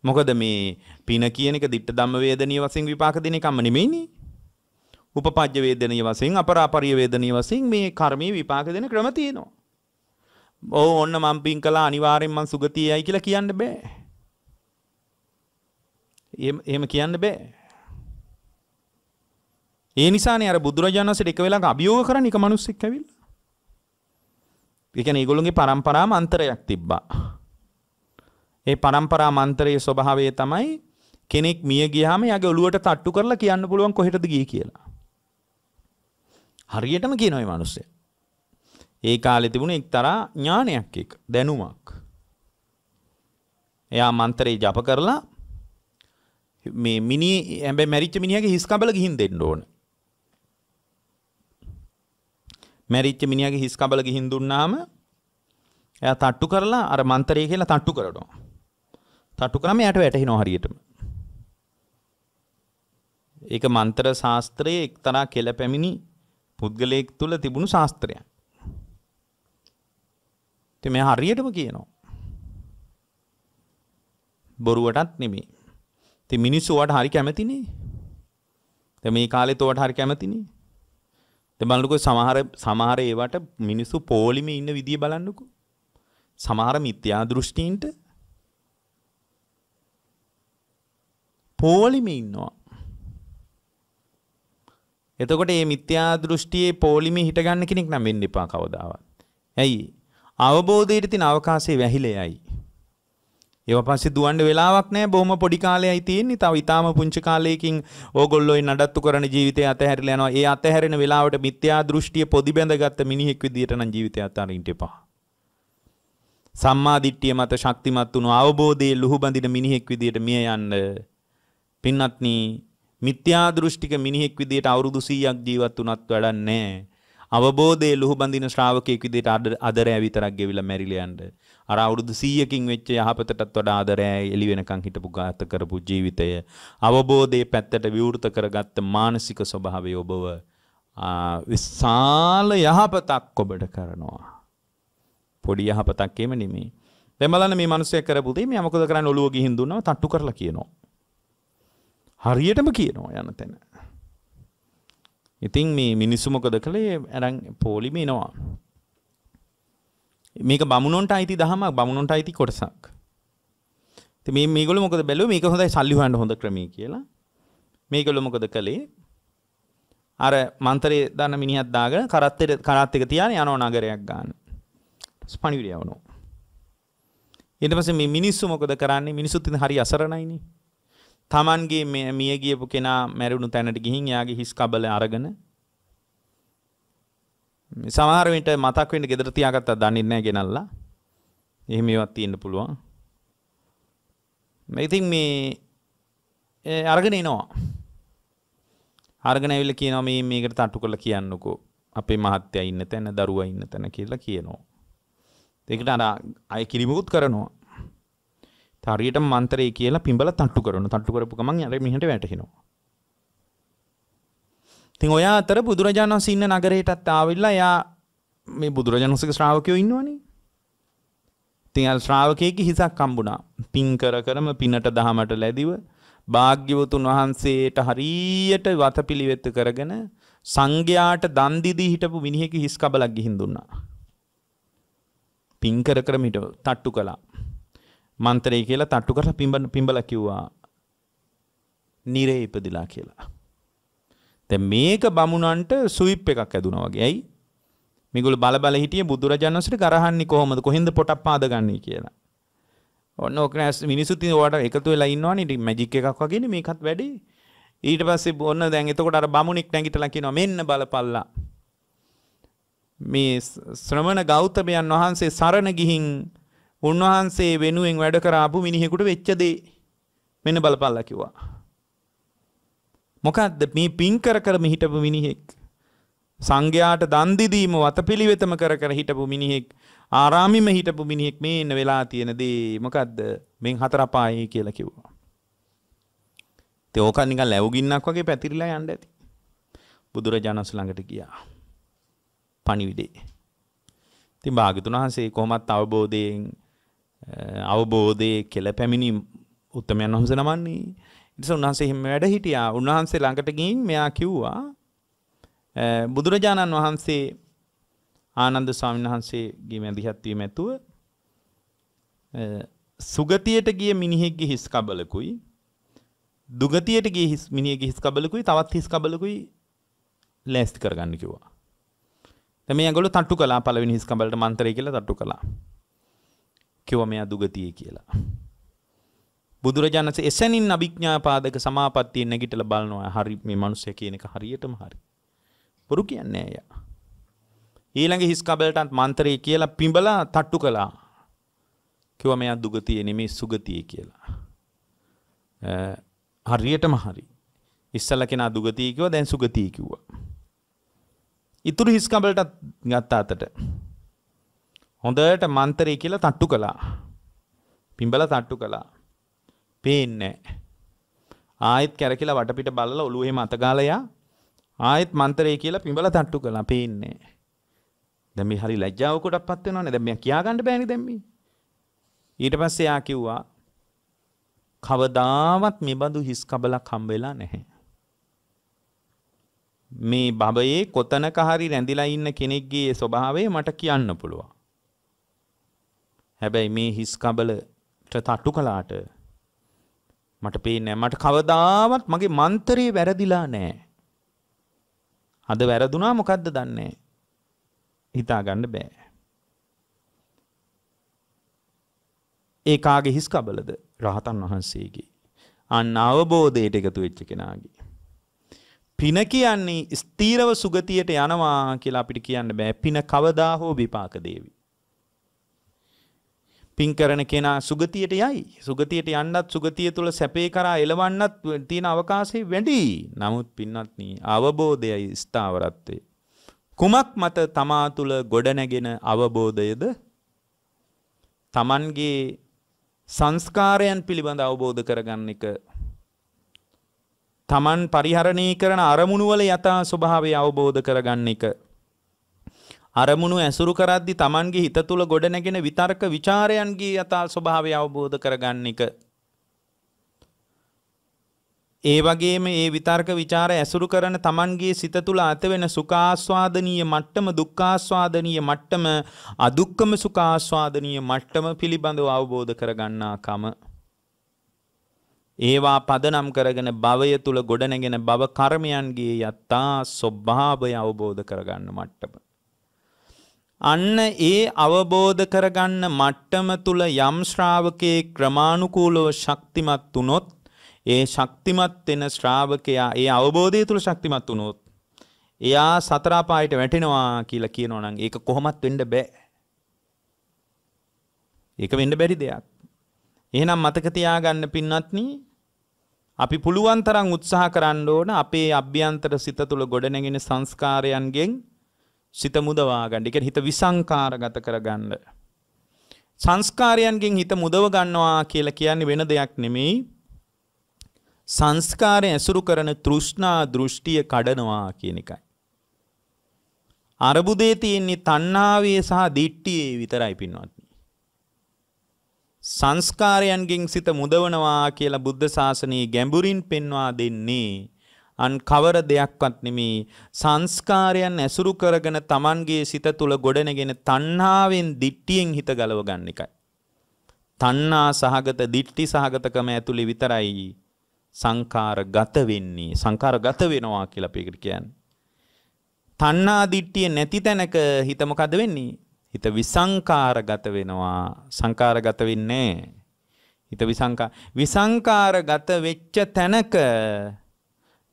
මොකද මේ පින කියන එක ditta ධම්ම වේදනීය වශයෙන් විපාක දෙන එකම නෙමෙයිනේ. උපපජ්‍ය වේදනීය වශයෙන් අපරාපරිය වේදනීය වශයෙන් මේ කර්මයේ විපාක දෙන ක්‍රම තියෙනවා. ඔව් ඔන්න මං පින් කළා අනිවාර්යෙන් මං සුගතියයි කියලා කියන්න බෑ. එහෙම කියන්න බෑ. ඒ නිසානේ අර බුදුරජාණන් වහන්සේට එක වෙලාවක අභියෝග කරන්න එක මිනිස්සෙක් ඇවිල්ලා. ඒ කියන්නේ ඒගොල්ලන්ගේ પરම්පරාම අන්තරයක් තිබ්බා. ඒ પરම්පරා මන්තරයේ ස්වභාවය තමයි කෙනෙක් මිය ගියාම යාගේ ඔළුවට තට්ටු කරලා කියන්න පුළුවන් කොහෙටද ගියේ කියලා. හරියටම කියනොයි මනුස්සය. ඒ කාලෙ තිබුණ එක්තරා ඥානයක් එක දැනුමක්. එයා මන්තරේ ජප කරලා මේ මිනි ඇබැ මැරිච්ච මිනිියගේ හිස්කබල ගිහින් දෙන්න ඕන. මැරිච්ච මිනිියගේ හිස්කබල ගිහින් දුන්නාම එයා තට්ටු කරලා අර මන්තරේ කියලා තට්ටු කරනවා. තට්ටු කරම යට වැටහිනෝ හරියටම. ඒක මන්තර ශාස්ත්‍රයේ එක්තරා කෙල පැමිණි පුද්ගලයෙක් තුළ තිබුණු ශාස්ත්‍රයන්. ඉතින් මේ හරියටම කියනවා. බොරුවටත් නෙමෙයි. ඉතින් මිනිස්සු වට හරි කැමතිනේ. දැන් මේ කාලේ තෝට හරි කැමතිනේ. දැන් බලන්නකෝ සමහර සමහර ඒවට මිනිස්සු පොලිමේ ඉන්න විදිය බලන්නකෝ. සමහර මිත්‍යා දෘෂ්ටීන්ට පොලිමේ ඉන්නවා. එතකොට මේ මිත්‍යා දෘෂ්ටියේ පෝලිමේ හිටගන්න කෙනෙක් නම් වෙන්න එපා කවදාවත්. ඇයි? අවබෝධයේ තියෙන අවකාශයේ වැහිලෙයි. ඒව පස්සේ දුවන්න වෙලාවක් නැහැ බොහොම පොඩි කාලයයි තියෙන්නේ තව ඊටාම පුංචි කාලයකින් ඕගොල්ලෝ නඩත්තු කරන ජීවිතය අතහැරලා යනවා ඒ අතහැරෙන වෙලාවට මිත්‍යා දෘෂ්ටිය පොදි බැඳගත්ත මිනිහෙක් විදියට නම් ජීවිතය අතහරින්න එපා සම්මා දිට්ඨිය මත ශක්තිමත් වුණු අවබෝධයේ ලුහුබඳින මිනිහෙක් විදියට මිය යන්න පින්වත්නි මිත්‍යා දෘෂ්ටික මිනිහෙක් විදියට අවුරුදු 100ක් ජීවත් වුණත් වැඩක් නැහැ. අවබෝධයේ ලුහු බඳින ශ්‍රාවකයෙක් විදියට ආදරය විතරක් ගෙවිලා මැරිලා යන්න. අර අවුරුදු 100කින් වෙච්ච යහපතටත් වඩා ආදරය එළි වෙනකන් හිටපු ගත කරපු ජීවිතය අවබෝධයේ පැත්තට විවෘත කරගත්ත මානසික ස්වභාවය ඔබව විශාල යහපතක් ඔබට කරනවා. පොඩි යහපතක් එම නෙමෙයි. දැන් බලන්න මේ මිනිස්සයා කරපු දේ මෙයා මොකද කරන්නේ ඔළුව ගිහින් දුන්නා තට්ටු කරලා කියනවා. හරියටම කියනවා යන තැන. ඉතින් මේ මිනිස්සු මොකද කළේ ඇරන් පෝලිම එනවා. මේක බමුණොන්ට අයිති දහමක් බමුණොන්ට අයිති කොටසක්. ඉතින් මේ මේගොල්ලෝ මොකද බැලුවේ මේක හොඳයි සල්ලි හොයන්න හොඳ ක්‍රමයේ කියලා. මේගොල්ලෝ මොකද කළේ අර මන්තරේ දාන මිනිහක් දාගෙන කරත්තේ කරත් එක තියාගෙන යනවා නගරයක් ගන්න. ස්පණිවිඩ යවනවා. ඊට පස්සේ මේ මිනිස්සු මොකද කරන්නේ? මිනිස්සුත් ඉතින් හරි අසරණයිනේ. තමන්ගේ මිය ගියපු කෙනා මැරුණු තැනට ගිහින් එයාගේ හිස් කබල අරගෙන සමහර විට මතක් වෙන්න ගෙදර තියාගත්තා දන්නේ නැහැ ගෙනල්ලා. එහෙම ඒවත් තියෙන්න පුළුවන්. මේ ඉතින් මේ අරගෙන එනවා. අරගෙන ඇවිල්ලා කියනවා මේ මේකට තට්ටු කරලා කියන්නකෝ. අපේ මහත්තයා ඉන්න තැන, දරුවා ඉන්න තැන කියලා කියනවා. ඒකට අර අය කිරිමුකුත් කරනවා. හරියට මන්තරේ කියලා පිඹල තට්ටු කරන තට්ටු කරපු ගමන් අර මිහට වැටෙනවා. ඉතින් ඔයා අතර බුදුරජාණන් වහන්සේ ඉන්න නගරයටත් ආවිල්ලා එයා මේ බුදුරජාණන් වහන්සේගේ ශ්‍රාවකයෝ ඉන්නවනේ. ඉතින් අර ශ්‍රාවකයෙක්ගේ හිසක් හම්බුණා. පින් කර කරම පිනට දහමට ලැබිව භාග්‍යවතුන් වහන්සේට හරියට වතපිලිවෙත් කරගෙන සංඝයාට දන් දීදී හිටපු මිනිහෙකු හිස් කබලක් ගිහින් දුන්නා. පින් කර කර මිට තට්ටු කළා. මන්ත්‍රය කියලා තට්ටු කරලා පිඹන පිඹලා කිව්වා. නිරේ ඉපදිලා කියලා. දැන් මේක බමුණන්ට ස්විප් එකක් ඇදුනා වගේ. ඇයි? මේගොල්ලෝ බල බල හිටියේ බුදුරජාණන් වහන්සේට ගරහන්නේ කොහොමද? කොහෙන්ද පොටක් පාදගන්නේ කියලා. ඔන්න ඕක නෑ මිනිස්සුත් ඉතින් ඔයාලට එකතු වෙලා ඉන්නවනේ ඉතින් මැජික් එකක් වගේනේ මේකත් වැඩි. ඊට පස්සේ ඔන්න දැන් එතකොට අර බමුණෙක් නැගිටලා කියනවා මෙන්න බලපල්ලා. මේ ශ්‍රමණ ගෞතමයන් වහන්සේ සරණ ගිහින් උන්වහන්සේ වෙනුවෙන් වැඩ කරාපු මිනිහෙකුට වෙච්ච දේ මෙන්න බලපල්ලා කිව්වා. මොකද්ද මේ පින් කර කරම හිටපු මිනිහෙක් සංඝයාට දන් දීම වතපිලිවෙතම කර කර හිටපු මිනිහෙක් ආරාමෙම හිටපු මිනිහෙක් මේ ඉන්න වෙලා තියෙන දේ මොකද්ද මෙන් හතර අපායයි කියලා කිව්වා. ඉතින් ඕක නිකන් ලැබුගින්නක් වගේ පැතිරිලා යන්න ඇති. බුදුරජාණන් ළඟට ගියා. පණිවිඩේ. ඉතින් භාග්‍යතුන් වහන්සේ කොහොමත් අවබෝධයෙන් Eh, අවබෝධයේ කෙල පැමිණි උත්තමයන් වහන්ස නමන්නේ ඉනිස උන්හන්සේ එහෙම වැඩ හිටියා උන්වහන්සේ ළඟට ගින් මෙයා කිව්වා eh, බුදුරජාණන් වහන්සේ ආනන්ද ස්වාමීන් වහන්සේගේ මැදිහත්වීම ඇතුව eh, සුගතියට ගිය මිනිහෙක්ගේ හිස් කබලකුයි දුගතියට ගිය හිස් මිනිහෙක්ගේ හිස් කබලකුයි තවත් හිස් කබලකුයි ලෑස්ති කරගන්න කිව්වා. දැන් මේ අගොල්ලෝ තට්ටු කළා පළවෙනි හිස් කබලට මන්ත්‍රය කියලා තට්ටු කළා. කිව්ව මෙයා දුගතියේ කියලා. බුදුරජාණන්සේ එසැනින් අභිඥා පාදක සමාපත්තියෙන් නැගිටලා බලනවා හරි මේ මිනිස්සයා කියන එක හරියටම හරි. බොරු කියන්නේ එයා. ඊළඟ හිස් කබලටත් මන්ත්‍රය කියලා පිඹලා තට්ටු කළා. කිව්වා මෙයා දුගතියේ නෙමේ සුගතියේ කියලා. හරියටම හරි. ඉස්සල්ලා කෙනා දුගතිය කිව්වා දැන් සුගතිය කිව්වා. ඉතුරු හිස් කබලටත් ගත්ත අතට හොඳට මන්තරේ කියලා තට්ටු කළා. පිඹලා තට්ටු කළා. පේන්නේ ආයෙත් කැරකිලා වටපිට බලලා ඔළුව එහෙම අතගාලා යා ආයෙත් මන්තරේ කියලා පිඹලා තට්ටු කළා. පේන්නේ දැන් මේ හරි ලැජ්ජාවකටපත් වෙනවනේ. දැන් මෙයා කියා ගන්න බෑනේ දැන් මේ. ඊට පස්සේ යා කිව්වා කවදාවත් මෙබඳු හිස් කබලක් හම් වෙලා නැහැ. මේ බබයේ කොතනක හරි රැඳිලා ඉන්න කෙනෙක්ගේ ස්වභාවය මට කියන්න පුළුවන්. හැබැයි මේ හිස් කබලට තට්ටු කළාට මට පේන්නේ මට කවදාවත් මගේ මන්තරේ වැරදිලා නෑ. අද වැරදුනා මොකද්ද දන්නේ හිතා ගන්න බෑ. ඒ කාගේ හිස් කබලද රහතන් වහන්සේගේ. අන්න අවබෝධයට එකතු වෙච්ච කෙනාගේ. පින කියන්නේ ස්ථීරව සුගතියට යනවා කියලා අපිට කියන්න බෑ. පින කවදා හෝ විපාක දේවි. පින් කරන කෙනා සුගතියට යයි. සුගතියට යන්නත් සුගතිය තුළ සැපේ කරා එළවන්නත් තියෙන අවකාශය වැඩි. නමුත් පින්වත්නි අවබෝධයයි ස්ථාවරත්වේ. කුමක් මත තමා තුළ ගොඩනැගෙන අවබෝධයද තමන්ගේ සංස්කාරයන් පිළිබඳ අවබෝධ කරගන්න එක තමන් පරිහරණය කරන අරමුණු වල යථා ස්වභාවය අවබෝධ කරගන්න එක අරමුණු ඇසුරු කරද්දි Tamanගේ හිත තුල ගොඩනැගෙන විතර්ක ਵਿਚාරයන්ගේ යථා ස්වභාවය අවබෝධ කරගන්න එක. ඒ වගේම ඒ විතර්ක ਵਿਚාර ඇසුරු කරන Tamanගේ සිත තුල ඇතිවෙන සුඛාස්වාදනීය මට්ටම දුක්ඛාස්වාදනීය මට්ටම අදුක්කම සුඛාස්වාදනීය මට්ටම පිළිබඳව අවබෝධ කරගන්නා කම ඒවා පදනම් කරගෙන භවය තුල ගොඩනැගෙන භව කර්මයන්ගේ යත්තා ස්වභාවය අවබෝධ කරගන්න මට්ටම අන්න ඒ අවබෝධ කරගන්න මට්ටම තුල යම් ශ්‍රාවකේ ක්‍රමානුකූලව ශක්තිමත් වුනොත් ඒ ශක්තිමත් වෙන ශ්‍රාවකයා ඒ අවබෝධය තුල ශක්තිමත් වුනොත් එයා සතර පායට වැටෙනවා කියලා කියනවා නම් ඒක කොහොමත් වෙන්න බෑ. ඒක වෙන්න බැරි දෙයක්. එහෙනම් මතක තියාගන්න පින්වත්නි අපි පුළුවන් තරම් උත්සාහ කරන්න ඕන අපේ අභ්‍යන්තර සිත තුළ ගොඩනැගෙන සංස්කාරයන්ගෙන් සිත මුදවා ගන්න. ඒ හිත විසංකාරගත කරගන්න. සංස්කාරයන්ගෙන් හිත මුදව ගන්නවා කියලා කියන්නේ වෙන දෙයක් නෙමෙයි. සංස්කාරය ඇසුරු කරන තෘෂ්ණා දෘෂ්ටිය කඩනවා කියන එකයි. අරබුදේ තියෙන්නේ තණ්හාවේ සහ දිට්ඨියේ විතරයි පින්වත්නි. සංස්කාරයන්ගෙන් සිත මුදවනවා කියලා බුද්ධ ශාසනයේ ගැඹුරින් පෙන්වා දෙන්නේ අන් කවර දෙයක්වත් නෙමේ සංස්කාරයන් ඇසුරු කරගෙන Tamanගේ සිත තුල ගොඩනගෙන තණ්හාවෙන් දිට්ටියෙන් හිත ගලව ගන්න එකයි. තණ්හා සහගත දිට්ටි සහගතකම ඇතුලේ විතරයි සංකාරගත වෙන්නේ. සංකාරගත වෙනවා කියලා අපි ඒකට කියන්නේ. තණ්හා දිට්ටිය නැති තැනක හිත මොකද වෙන්නේ? හිත විසංකාරගත වෙනවා. සංකාරගත වෙන්නේ හිත විසංකා විසංකාරගත වෙච්ච තැනක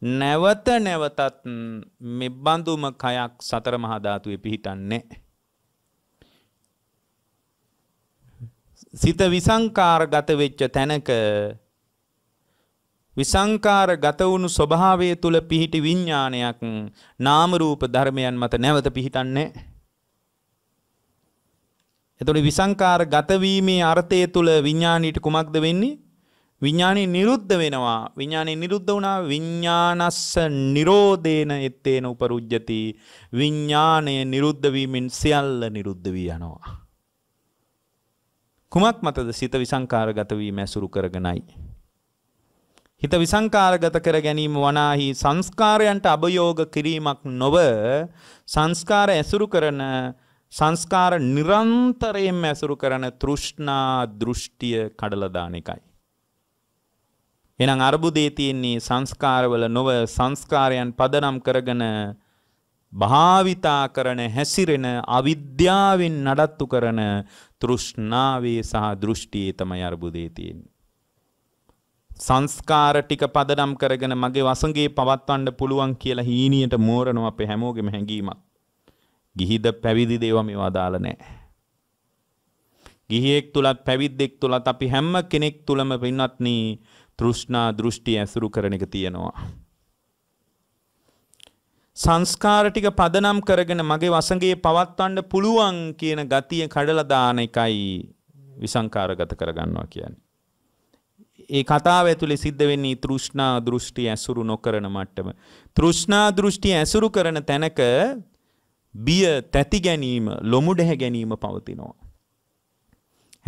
නැවත නැවතත් මෙබඳුම කයක් සතර මහා ධාතුවේ පිහිටන්නේ සිත විසංකාරගත වෙච්ච තැනක විසංකාරගත වුණු ස්වභාවය තුල පිහිටි විඥානයක් නාම රූප ධර්මයන් මත නැවත පිහිටන්නේ එතකොට විසංකාරගත වීමේ අර්ථය තුල විඥානීට කුමක්ද වෙන්නේ විඤ්ඥානය නිරුද්ධ වෙනවා විඤ්ඥානය නිරුද්ධ වුණා විඤ්ඥානස්ස නිරෝධේන එත්තේන උපරුජ්ජති විඤ්ඥානය නිරුද්ධවීමෙන් සියල්ල නිරුද්ධ වී යනවා. කුමක් මතද සිත විසංකාරගතවීම ඇසුරු කරගෙනයි. හිත විසංකාරගත කර ගැනීම වනාහි සංස්කාරයන්ට අභයෝග කිරීමක් නොව සංස්කාර ඇසුරු කරන සංස්කාර නිරන්තරයෙන් ඇසුරු කරන තෘෂ්ණා දෘෂ්ටිය කඩලදාන එකයි. එහෙනම් අර්බුදේ තියෙන්නේ සංස්කාරවල නොව සංස්කාරයන් පදනම් කරගෙන භාවිතා කරන හැසිරෙන අවිද්‍යාවෙන් නඩත්තු කරන තෘෂ්ණාවේ සහ දෘෂ්ටියේ තමයි අර්බුදේ තියෙන්නේ. සංස්කාර ටික පදනම් කරගෙන මගේ වසඟේ පවත්වන්න පුළුවන් කියලා හීනියට මෝරනවා අපේ හැමෝගෙම හැඟීමක්. ගිහිද පැවිදිද ඒවා මේවා දාල නැහැ. ගිහියෙක් තුලත් පැවිද්දෙක් තුලත් අපි හැම කෙනෙක් තුලම පින්වත්නි තෘෂ්ණා දෘෂ්ටි ඇසුරු කරන එක තියෙනවා. සංස්කාර ටික පදනම් කරගෙන මගේ වසඟේ පවත්වන්න පුළුවන් කියන ගතිය කඩලා දාන එකයි විසංකාරගත කරගන්නවා කියන්නේ. ඒ කතාව ඇතුලේ සිද්ධ වෙන්නේ තෘෂ්ණා දෘෂ්ටි ඇසුරු නොකරන මට්ටම. තෘෂ්ණා දෘෂ්ටි ඇසුරු කරන තැනක බිය තැති ගැනීම, ලොමු ගැනීම පවතිනවා.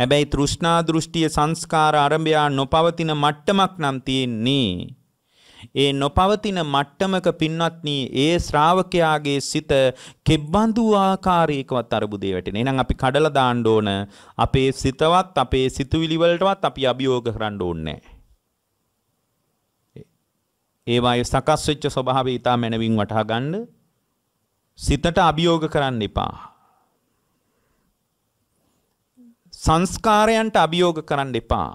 හැබැයි තෘෂ්ණා දෘෂ්ටිය සංස්කාර අරඹයා නොපවතින මට්ටමක් නම් තියෙන්නේ. ඒ නොපවතින මට්ටමක පින්වත්නි ඒ ශ්‍රාවකයාගේ සිත කෙබ්බඳු ආකාරයකවත් අරුබුදේ වැටෙන. එහෙනම් අපි කඩලා දාන්න ඕන අපේ සිතවත් අපේ සිතුවිලි වලටවත් අපි අභියෝග කරන්න ඕනේ ඒවායේ සකස් වෙච්ච ස්වභාවය ඊටා මැනවින් වටහා ගන්න සිතට අභියෝග කරන්න එපා. සංස්කාරයන්ට අභියෝග කරන්න එපා.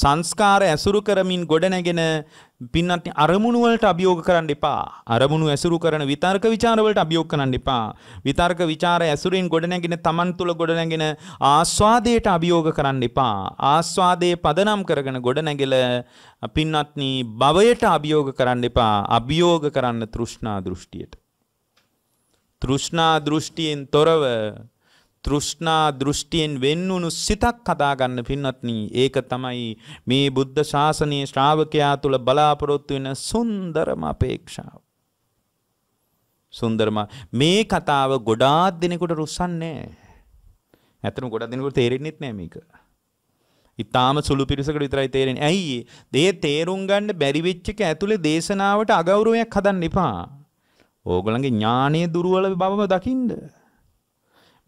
සංස්කාර ඇසුරු කරමින් ගොඩනැගෙන පින්නත් අරමුණු වලට අභියෝග කරන්න එපා. අරමුණු ඇසුරු කරන විතර්ක ਵਿਚාර වලට අභියෝග කරන්න එපා. විතර්ක විචාර ඇසුරින් ගොඩනැගෙන තමන් තුල ගොඩනැගෙන ආස්වාදයට අභියෝග කරන්න එපා. ආස්වාදයේ පදනම් කරගෙන ගොඩනැගිල පින්වත්නි භවයට අභියෝග කරන්න එපා. අභියෝග කරන්න තෘෂ්ණා දෘෂ්ටියට. තෘෂ්ණා දෘෂ්ටියෙන් තොරව තෘෂ්ණා දෘෂ්ටියෙන් වෙන්වුණු සිතක් හදාගන්න පින්වත්නි ඒක තමයි මේ බුද්ධ ශාසනයේ ශ්‍රාවකයා තුල බලාපොරොත්තු වෙන සුන්දරම අපේක්ෂාව. සුන්දරම මේ කතාව ගොඩාක් දිනෙකට රුස්සන්නේ. ඇත්තටම ගොඩාක් දිනෙකට තේරෙන්නෙත් නෑ මේක. ඉතාම සුළු පිරිසකට විතරයි තේරෙන්නේ. ඇයි? දේ තේරුම් ගන්න බැරි වෙච්ච එක ඇතුලේ දේශනාවට අගෞරවයක් හදන්න එපා. ඕගොල්ලන්ගේ ඥානීය දුර්වල බවම දකින්න.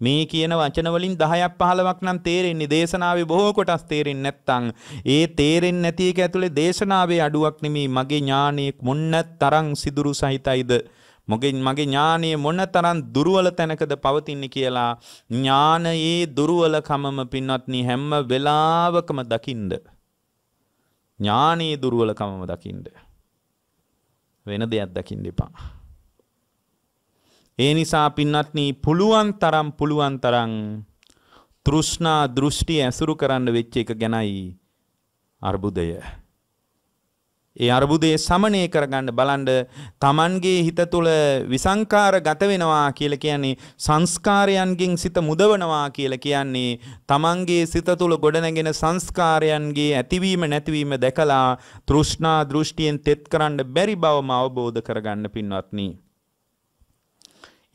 මේ කියන වචන වලින් 10ක් 15ක් නම් තේරෙන්නේ දේශනාවේ බොහෝ කොටස් තේරෙන්නේ නැත්නම් ඒ තේරෙන්නේ නැති එක ඇතුලේ දේශනාවේ අඩුවක් නෙමෙයි මගේ ඥානයේ මොන්න තරම් සිදුරු සහිතයිද මගේ මගේ ඥානයේ මොනතරම් දුර්වල තැනකද පවතින්නේ කියලා ඥානයේ දුර්වලකමම පින්වත්නි හැම වෙලාවකම දකින්ද ඥානයේ දුර්වලකමම දකින්ද වෙන දෙයක් දකින්න එපා ඒ නිසා පින්නත්නි පුළුවන් තරම් පුළුවන් තරම් තෘෂ්ණා දෘෂ්ටි ඇසුරු කරන්න වෙච්ච එක ගැනයි අර්බුදය. ඒ අර්බුදයේ සමනය කරගන්න බලන්ඩ තමන්ගේ හිත තුළ විසංකාර ගත වෙනවා කියල කියන්නේ සංස්කාරයන්ගෙන් සිත මුදවනවා කියල කියන්නේ තමන්ගේ සිත තුළ ගොඩනැගෙන සංස්කාරයන්ගේ ඇතිවීම නැතිවීම දැකලා තෘෂ්ණා දෘෂ්ටියෙන් තෙත් කරන්න බැරි බවම අවබෝධ කරගන්න පින්වත්නී.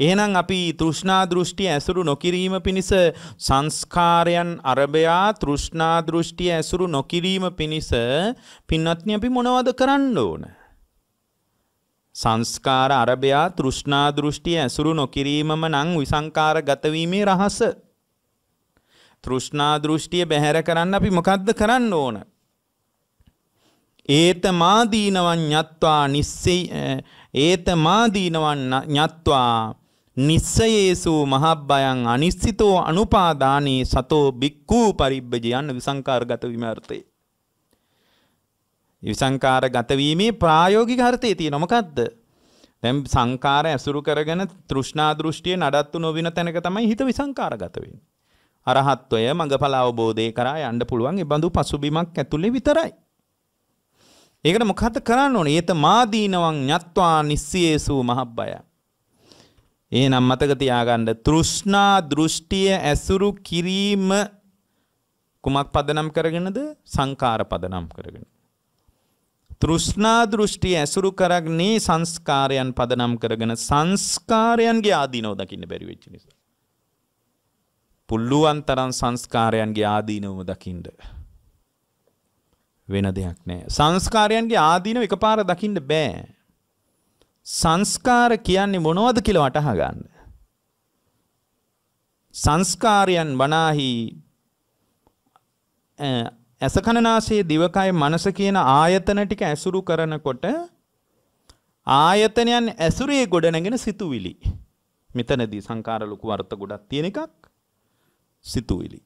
එහෙනම් අපි තෘෂ්ණා දෘෂ්ටි ඇසුරු නොකිරීම පිණිස සංස්කාරයන් අරබයා තෘෂ්ණා දෘෂ්ටි ඇසුරු නොකිරීම පිණිස පින්වත්නි අපි මොනවද කරන්න ඕන? සංස්කාර අරබයා තෘෂ්ණා දෘෂ්ටි ඇසුරු නොකිරීමම නම් විසංකාරගත වීමේ රහස. තෘෂ්ණා දෘෂ්ටිය බැහැර කරන්න අපි මොකද්ද කරන්න ඕන? ඒත මාදීනවන් ඤත්වා නිස්සෙයි ඒත මාදීනවන් ඤත්වා නිස්සයේසු මහබ්බයන් අනිස්සිතෝ අනුපාදානේ සතෝ බික්කූ පරිබ්බජ යන්න විසංකාරගත විමර්ථය. විසංකාරගත වීමේ ප්‍රායෝගික අර්ථය තියෙන මොකද්ද? දැන් සංකාර ඇසුරු කරගෙන තෘෂ්ණා දෘෂ්ටිය නඩත්තු නොවින තැනක තමයි හිත විසංකාරගත වෙන්නේ. අරහත්වය මඟඵල අවබෝධය කරා යන්න පුළුවන් ඒ බඳු පසුබිමක් ඇතුලේ විතරයි. ඒකට මොකද කරන්න ඕනේ? ඒත මාදීනවං ඤත්වා නිස්සයේසු මහබ්බයන් එහෙනම් මතක තියාගන්න තෘෂ්ණා දෘෂ්ටිය ඇසුරු කිරීම කුමක් පදනම් කරගෙනද සංකාර පදනම් කරගෙන තෘෂ්ණා දෘෂ්ටි ඇසුරු කරගන්නේ සංස්කාරයන් පදනම් කරගෙන සංස්කාරයන්ගේ ආදීනව දකින්න බැරි වෙච්ච නිසා පුළුවන් තරම් සංස්කාරයන්ගේ ආදීනවම දකින්න වෙන දෙයක් නෑ සංස්කාරයන්ගේ ආදීනව එකපාර දකින්න බෑ සංස්කාර කියන්නේ මොනවද කියලා වටහා ගන්න. සංස්කාරයන් වනාහි ඇසකණනාසයේ දිවකය මනස කියන ආයතන ටික ඇසුරු කරනකොට ආයතනයන් ඇසුරේ ගොඩනගෙන සිතුවිලි. මෙතනදී සංකාර ලොකු අර්ථ ගොඩක් තියෙන එකක් සිතුවිලි.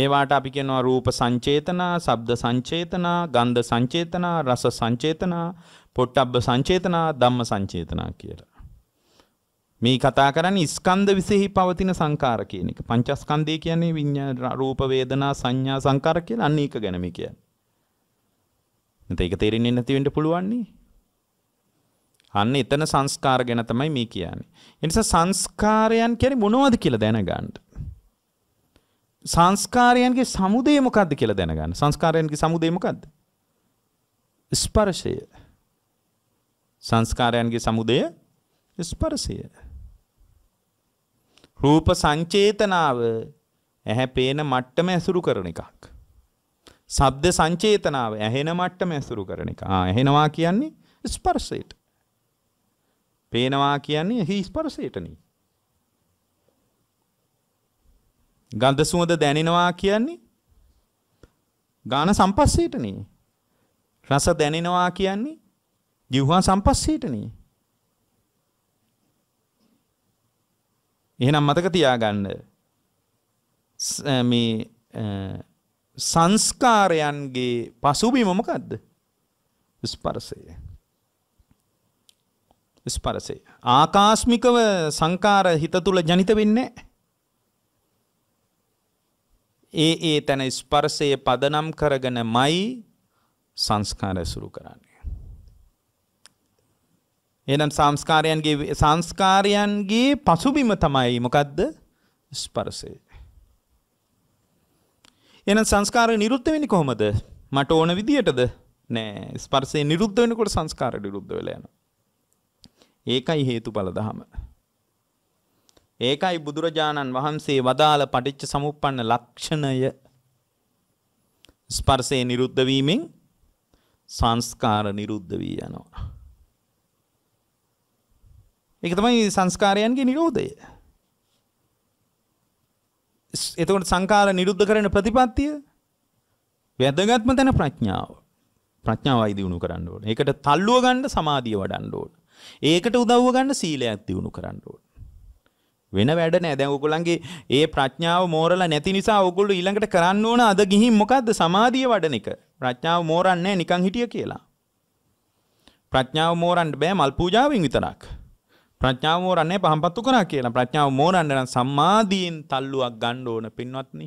ඒවාට අපි කියනවා රූප සංචේතනා, ශබ්ද සංචේතනා, ගන්ධ සංචේතනා, රස සංචේතනා, පොට්ටබ්බ සංචේතනා ධම්ම සංචේතනා කියලා. මේ කතා කරන්නේ ස්කන්ධ විසෙහි පවතින සංකාර කියන එක. පංචස්කන්ධය කියන්නේ විඤ්ඤා රූප වේදනා සංඥා සංකාර කියලා අන්න ඒක ගැන මේ කියන්නේ. නැත්නම් ඒක තේරෙන්නේ නැති වෙන්න පුළුවන් නේ. අන්න එතන සංස්කාර ගැන තමයි මේ කියන්නේ. ඒ නිසා සංස්කාරයන් කියන්නේ මොනවද කියලා දැනගන්න. සංස්කාරයන්ගේ සමුදය මොකද්ද කියලා දැනගන්න. සංස්කාරයන්ගේ සමුදය මොකද්ද? ස්පර්ශය. සංස්කාරයන්ගේ සමුදය ස්පර්ශය. රූප සංචේතනාව ඇහැ පේන මට්ටම ඇසුරු කරන එකක්. ශබ්ද සංචේතනාව ඇහෙන මට්ටම ඇසුරු කරන එක. ආ ඇහෙනවා කියන්නේ ස්පර්ශයට. පේනවා කියන්නේ හි ස්පර්ශයටනේ. ගන්ධ සුවඳ දැනෙනවා කියන්නේ ගාන සම්පස්සේටනේ. රස දැනෙනවා කියන්නේ ජීවහා සම්පස්සීටනේ. එහෙනම් මතක තියාගන්න මේ සංස්කාරයන්ගේ පසුබිම මොකද්ද? ස්පර්ශය. ස්පර්ශය. ආකාස්මිකව සංකාර හිත තුල ජනිත වෙන්නේ ඒ ඒ තන ස්පර්ශයේ පදනම් කරගෙනමයි සංස්කාර ඇසුරු කරන්නේ. එහෙනම් සංස්කාරයන්ගේ සංස්කාරයන්ගේ පසුබිම තමයි මොකද්ද? ස්පර්ශය. එහෙනම් සංස්කාර නිරුද්ධ වෙන්නේ කොහොමද? මට ඕන විදියටද? නෑ. ස්පර්ශය නිරුද්ධ වෙනකොට සංස්කාර නිරුද්ධ වෙලා යනවා. ඒකයි හේතුඵල ධම. ඒකයි බුදුරජාණන් වහන්සේ වදාළ පටිච්ච සමුප්පන්න ලක්ෂණය ස්පර්ශය නිරුද්ධ වීමෙන් සංස්කාර නිරුද්ධ වී යනවා. එක තමයි සංස්කාරයන්ගේ නිරෝධය. එතකොට සංකාර නිරුද්ධ කරන ප්‍රතිපත්තිය වැදගත්ම තැන ප්‍රඥාව. ප්‍රඥාවයි දිනු කරන්න ඕන. ඒකට තල්ලුව ගන්න සමාධිය වඩන්න ඕන. ඒකට උදව්ව ගන්න සීලයක් දිනු කරන්න ඕන. වෙන වැඩ නෑ. දැන් ඔයගොල්ලන්ගේ ඒ ප්‍රඥාව මෝරලා නැති නිසා ඔයගොල්ලෝ ඊළඟට කරන්න ඕන අද ගිහින් මොකද්ද සමාධිය වඩන එක. ප්‍රඥාව මෝරන්නේ නිකන් හිටිය කියලා. ප්‍රඥාව මෝරන්න බෑ මල් පූජාවෙන් විතරක්. ප්‍රඥාව මෝරන්නේ පහම්පත්තු කරා කියලා. ප්‍රඥාව මෝරන්න නම් සම්මාදීන් තල්ලුවක් ගන්න ඕන පින්වත්නි.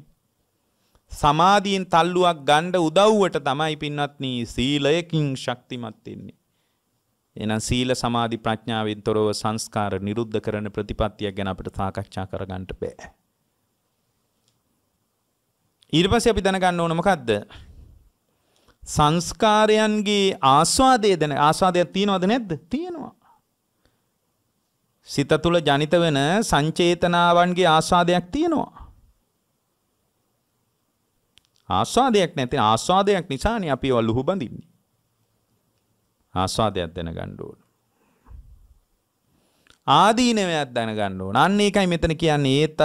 සමාධියෙන් තල්ලුවක් ගන්න උදව්වට තමයි පින්වත්නි සීලයකින් ශක්තිමත් වෙන්නේ. එහෙනම් සීල සමාධි ප්‍රඥාවෙන් තොරව සංස්කාර නිරුද්ධ කරන ප්‍රතිපත්තියක් ගැන අපිට සාකච්ඡා කරගන්න බෑ. ඊට පස්සේ අපි දැනගන්න ඕන මොකද්ද? සංස්කාරයන්ගේ ආස්වාදය දැන ආස්වාදයක් තියනවද නැද්ද? තියෙනවා. සිත තුළ ජනිත වෙන සංචේතනාවන්ගේ ආස්වාදයක් තියෙනවා. ආස්වාදයක් නැති ආස්වාදයක් නිසානේ අපි ඒවා ලුහු බඳින්නේ. ආස්වාදයක් දැනගන්න ඕන. ආදීනවයක් දැනගන්න ඕන. අන්න ඒකයි මෙතන කියන්නේ ඒත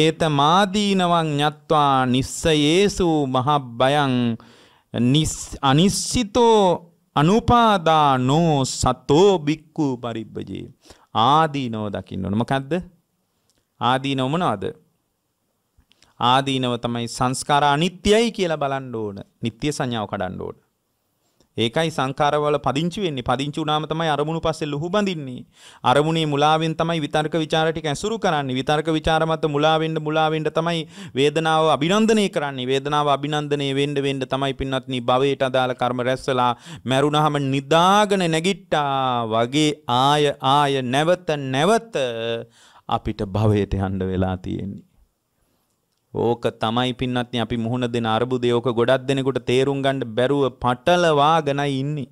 ඒත මාදීනවං ඤත්වා නිස්සයේසු මහබ්බයං නිස් අනිශ්චිතෝ අනුපාදානෝ සතෝ බික්කු පරිබ්බජේ ආදීනව දකින්න ඕන. මොකද්ද? ආදීනව මොනවද? ආදීනව තමයි සංස්කාර අනිත්‍යයි කියලා බලන්න ඕන. නිට්ටය සංඥාව කඩන්න ඕන. ඒකයි සංඛාරවල පදිංචි වෙන්නේ. පදිංචි වුණාම තමයි අරමුණු පස්සේ ලුහු බඳින්නේ. අරමුණේ මුලාවෙන් තමයි විතර්ක ਵਿਚාර ටික ඇසුරු කරන්නේ. විතර්ක ਵਿਚාර මත මුලාවෙන්න මුලාවෙන්න තමයි වේදනාව අභිනන්දනය කරන්නේ. වේදනාව අභිනන්දනය වෙන්න වෙන්න තමයි පින්වත්නි භවයට අදාළ කර්ම රැස්සලා මැරුණාම නිදාගෙන නැගිට්ටා වගේ ආය ආය නැවත නැවත අපිට භවයට යන්න වෙලා තියෙන්නේ. ඕක තමයි පින්නත් අපි මුහුණ දෙන අර්බුදය ඕක ගොඩක් දෙනෙකුට තේරුම් ගන්න බැරුව පටලවාගෙනයි ඉන්නේ.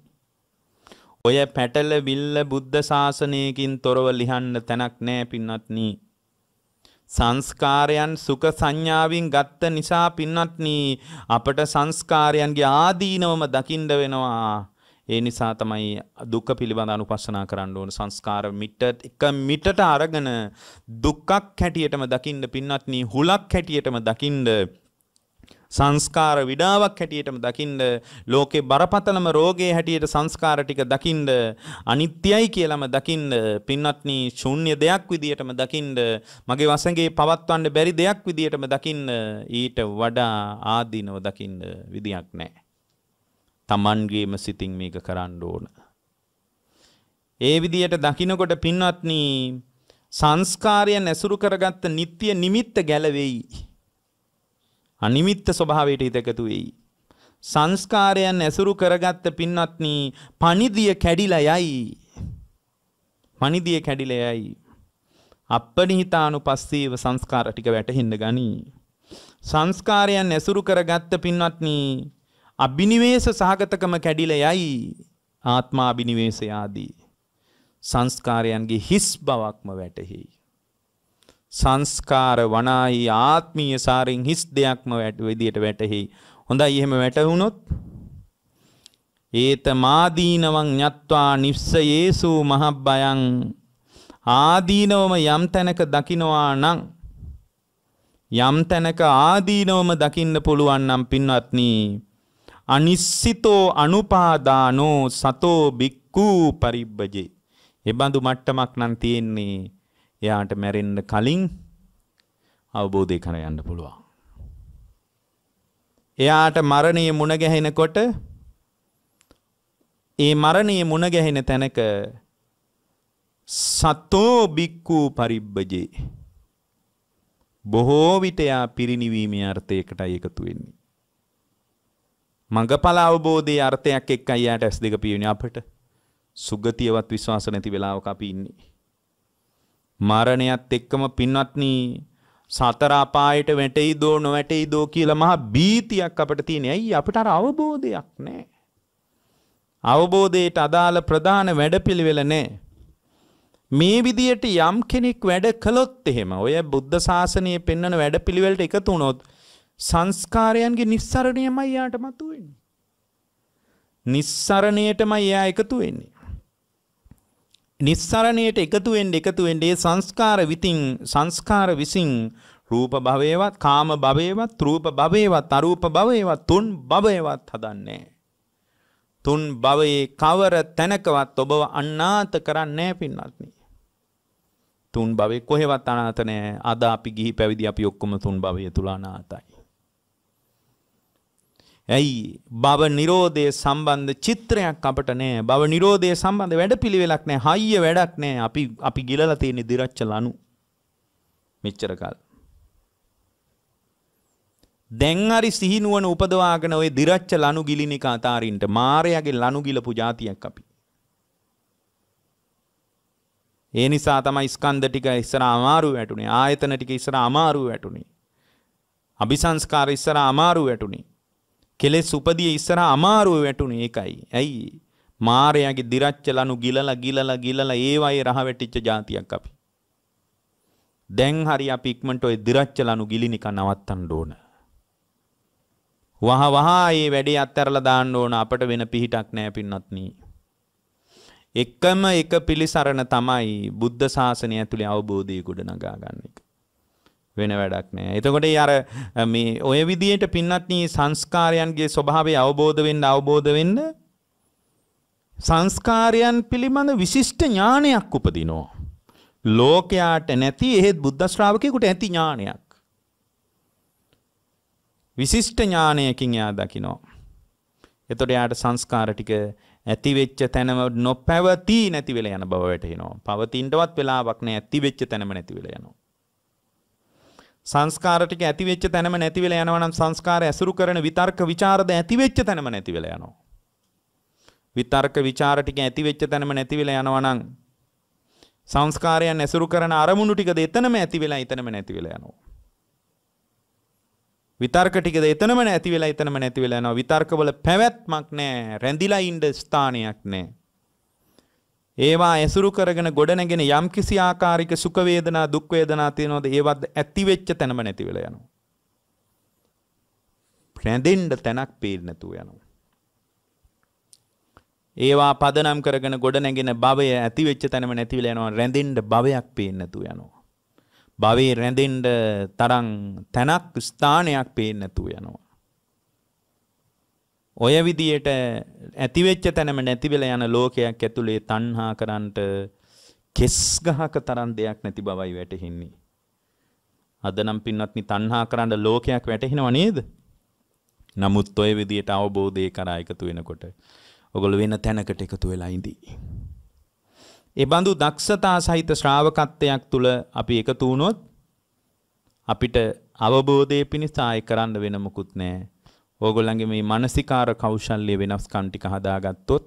ඔය පැටල විල්ල බුද්ධ ශාසනයකින් තොරව ලිහන්න තැනක් නෑ පින්නත්නී. සංස්කාරයන් සුඛ සංඥාවෙන් ගත්ත නිසා පින්නත්නී අපට සංස්කාරයන්ගේ ආදීනවම දකින්න වෙනවා. ඒ නිසා තමයි දුක්ඛ පිළිබඳ අනුපස්සනා කරන්න ඕන සංස්කාර මිට එක මිටට අරගෙන දුක්ඛක් හැටියටම දකින්න පින්නත්නි හුලක් හැටියටම දකින්න සංස්කාර විඩාවක් හැටියටම දකින්න ලෝකේ බරපතලම රෝගයේ හැටියට සංස්කාර ටික දකින්න අනිත්‍යයි කියලාම දකින්න පින්වත්නි ශුන්‍ය දෙයක් විදියටම දකින්න මගේ වසඟේ පවත්වන්න බැරි දෙයක් විදියටම දකින්න ඊට වඩා ආදීනව දකින්න විදියක් නැහැ Tamangeම සිතින් මේක කරන්න ඕන. ඒ විදියට දකින්නකොට පින්වත්නි සංස්කාරයන් ඇසුරු කරගත්ත නিত্য නිමිත්ත ගැලවෙයි. අනිමිත්ත ස්වභාවයට හිත එකතු වෙයි. සංස්කාරයන් ඇසුරු කරගත්ත පින්වත්නි පණිදිය කැඩිලා යයි. පණිදිය කැඩිලා යයි. අපනිහිතානුපස්සීව සංස්කාර ටික වැටහෙන්න ගනී. සංස්කාරයන් ඇසුරු කරගත්ත පින්වත්නි අභිනිවේෂ සහගතකම කැඩිලා යයි ආත්මාභිනිවේෂය ආදී සංස්කාරයන්ගේ හිස් බවක්ම වැටහි. සංස්කාර වනායි ආත්මීය සාරෙන් හිස් දෙයක්ම විදියට වැටහි. හොඳයි එහෙම වැටහුණොත් ඒත මාදීනවං ඤත්වා නිස්සයේසු මහබ්බයං ආදීනවම යම් තැනක දකිනවා නම් යම් තැනක ආදීනවම දකින්න පුළුවන් නම් පින්වත්නි අනිස්සිතෝ අනුපාදානෝ සතෝ බික්කු පරිබ්බජේ. එබඳු මට්ටමක් නම් තියෙන්නේ එයාට මැරෙන්න කලින් අවබෝධය කර යන්න පුළුවන්. එයාට මරණය මුණ ගැහෙනකොට ඒ මරණය මුණ ගැහෙන තැනක සතෝ බික්කු පරිබ්බජේ. බොහෝ විට එයා පිරිණිවීමේ අර්ථයකටයි එකතු වෙන්නේ. මඟඵල අවබෝධයේ අර්ථයක් එක්කයි යාට ඇස් දෙක පියුනේ අපට. සුගතියවත් විශ්වාස නැති වෙලාවක අපි ඉන්නේ. මරණයත් එක්කම පින්වත්නි සතර අපායට වැටෙයි දෝ නොවැටෙයි දෝ කියලා මහා බීතියක් අපිට තියෙන. ඇයි අපිට අර අවබෝධයක් නැහැ. අවබෝධයට අදාළ ප්‍රධාන වැඩපිළිවෙල නැහැ. මේ විදියට යම් කෙනෙක් වැඩ කළොත් එහෙම ඔය බුද්ධ ශාසනය පෙන්වන වැඩපිළිවෙලට එකතු වුණොත් සංස්කාරයන්ගේ නිස්සරණයමයි යාට මතුවෙන්නේ. නිස්සරණයටමයි එයා එකතු වෙන්නේ. නිස්සරණයට එකතු වෙන්න එකතු වෙන්න ඒ සංස්කාර විතින් සංස්කාර විසින් රූප භවේවත් කාම භවේවත් රූප භවේවත් අරූප භවේවත් තුන් භවේවත් හදන්නේ තුන් භවයේ කවර තැනකවත් ඔබව අනාථ කරන්නේ නැහැ පින්වත්නි තුන් භවයේ කොහෙවත් අනාථ නැහැ අද අපි ගිහි පැවිදි අපි ඔක්කොම තුන් භවයේ තුල අනාථයි ඇයි භව නිරෝධය සම්බන්ධ චිත්‍රයක් අපට නෑ භව නිරෝධය සම්බන්ධ වැඩපිළිවෙලක් නෑ හයිය වැඩක් නෑ අපි අපි ගිලලා තියෙන දිරච්ච ලනු මෙච්චර කල් දැන් හරි සිහිනුවන උපදවාගෙන ওই දිරච්ච ලනු ගිලින එක අතාරින්න මායාගේ ලනු ගිලපු જાතියක් අපි ඒ නිසා තමයි ස්කන්ධ ටික ඉස්සර අමාරු වැටුනේ ආයතන ටික ඉස්සර අමාරු වැටුනේ අபிසංස්කාර ඉස්සර අමාරු වැටුනේ කෙලෙස් උපදී ඉස්සර අමාරුව වැටුනේ ඒකයි. ඇයි? මාරයාගේ දිරච්ච ලනු ගිලලා ගිලලා ගිලලා ඒවයේ රහ වැටිච්ච જાතියක් අපි. දැන් හරි අපි ඉක්මනට ওই දිරච්ච ලනු ගිලිනික නවත්තන්න ඕන. වහ වහ මේ වැඩේ අත්හැරලා දාන්න ඕන අපට වෙන පිහිටක් නැහැ පින්වත්නි. එකම එක පිළිසරණ තමයි බුද්ධ ශාසනය ඇතුලේ අවබෝධය ගොඩනගා ගන්න එක. වෙන වැඩක් නෑ. එතකොට අර මේ ඔය විදියට පින්නත්නී සංස්කාරයන්ගේ ස්වභාවය අවබෝධ වෙන්න අවබෝධ වෙන්න සංස්කාරයන් පිළිබඳ විශිෂ්ට ඥානයක් උපදිනෝ. ලෝකයාට නැති එහෙත් බුද්ධ ශ්‍රාවකයෙකුට ඇති ඥානයක්. විශිෂ්ට ඥානයකින් එයා දකිනෝ. එතකොට එයාට සංස්කාර ටික ඇති වෙච්ච තැනම නොපැවති නැති වෙලා යන බව වැටහෙනවා. පවතිනවත් වෙලාවක් නෑ ඇති වෙච්ච තැනම නැති වෙලා යනවා. සංස්කාර ටික ඇති වෙච්ච තැනම නැති වෙලා යනවා නම් සංස්කාර ඇසුරු කරන විතර්ක ਵਿਚාරද ඇති වෙච්ච තැනම නැති වෙලා යනවා. විතර්ක ਵਿਚාර ටික ඇති වෙච්ච තැනම නැති වෙලා යනවා නම් සංස්කාරයන් ඇසුරු කරන අරමුණු ටිකද එතනම ඇති වෙලා එතනම නැති වෙලා යනවා. විතර්ක ටිකද එතනම නැති වෙලා එතනම නැති වෙලා යනවා. විතර්කවල පැවැත්මක් නැහැ. රැඳිලා ඉන්න ස්ථානයක් නැහැ. ඒවා ඇසුරු කරගෙන ගොඩනැගෙන යම්කිසි ආකාරික සුඛ වේදනා දුක් වේදනා තියෙනවද ඒවත් ඇති වෙච්ච තැනම නැති වෙලා යනවා. රැඳෙන්න තැනක් පේන්නේ නැතුව යනවා. ඒවා පදනම් කරගෙන ගොඩනැගෙන භවය ඇති වෙච්ච තැනම නැති වෙලා යනවා රැඳෙන්න භවයක් පේන්නේ නැතුව යනවා. භවේ රැඳෙන්න තරම් තැනක් ස්ථානයක් පේන්නේ නැතුව යනවා. ඔය විදියට ඇතිවෙච්ච තැනම නැතිවෙල යන ලෝකයක් ඇතුළේ තණ්හා කරන්ට කෙස් ගහක තරම් දෙයක් නැති බවයි වැටහෙන්නේ. අද නම් පින්වත්නි තණ්හා කරන්න ලෝකයක් වැටහෙනව නේද? නමුත් ඔය විදියට අවබෝධය කරා එකතු වෙනකොට ඔගොල්ලෝ වෙන තැනකට එකතු වෙලා ඉඳී. ඒ බඳු දක්ෂතා සහිත ශ්‍රාවකත්වයක් තුල අපි එකතු වුණොත් අපිට අවබෝධයේ පිණිස ආය කරන්න වෙන මොකුත් නැහැ. ඕගොල්ලන්ගේ මේ මානසිකාර කෞශල්‍ය වෙනස්කම් ටික හදාගත්තොත්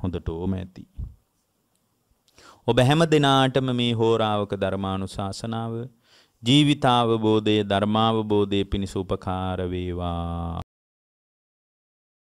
හොඳට ඕම ඇති. ඔබ හැම දිනාටම මේ හෝරාවක ධර්මානුශාසනාව ජීවිතාවබෝධයේ ධර්මාවබෝධයේ පිණිස උපකාර වේවා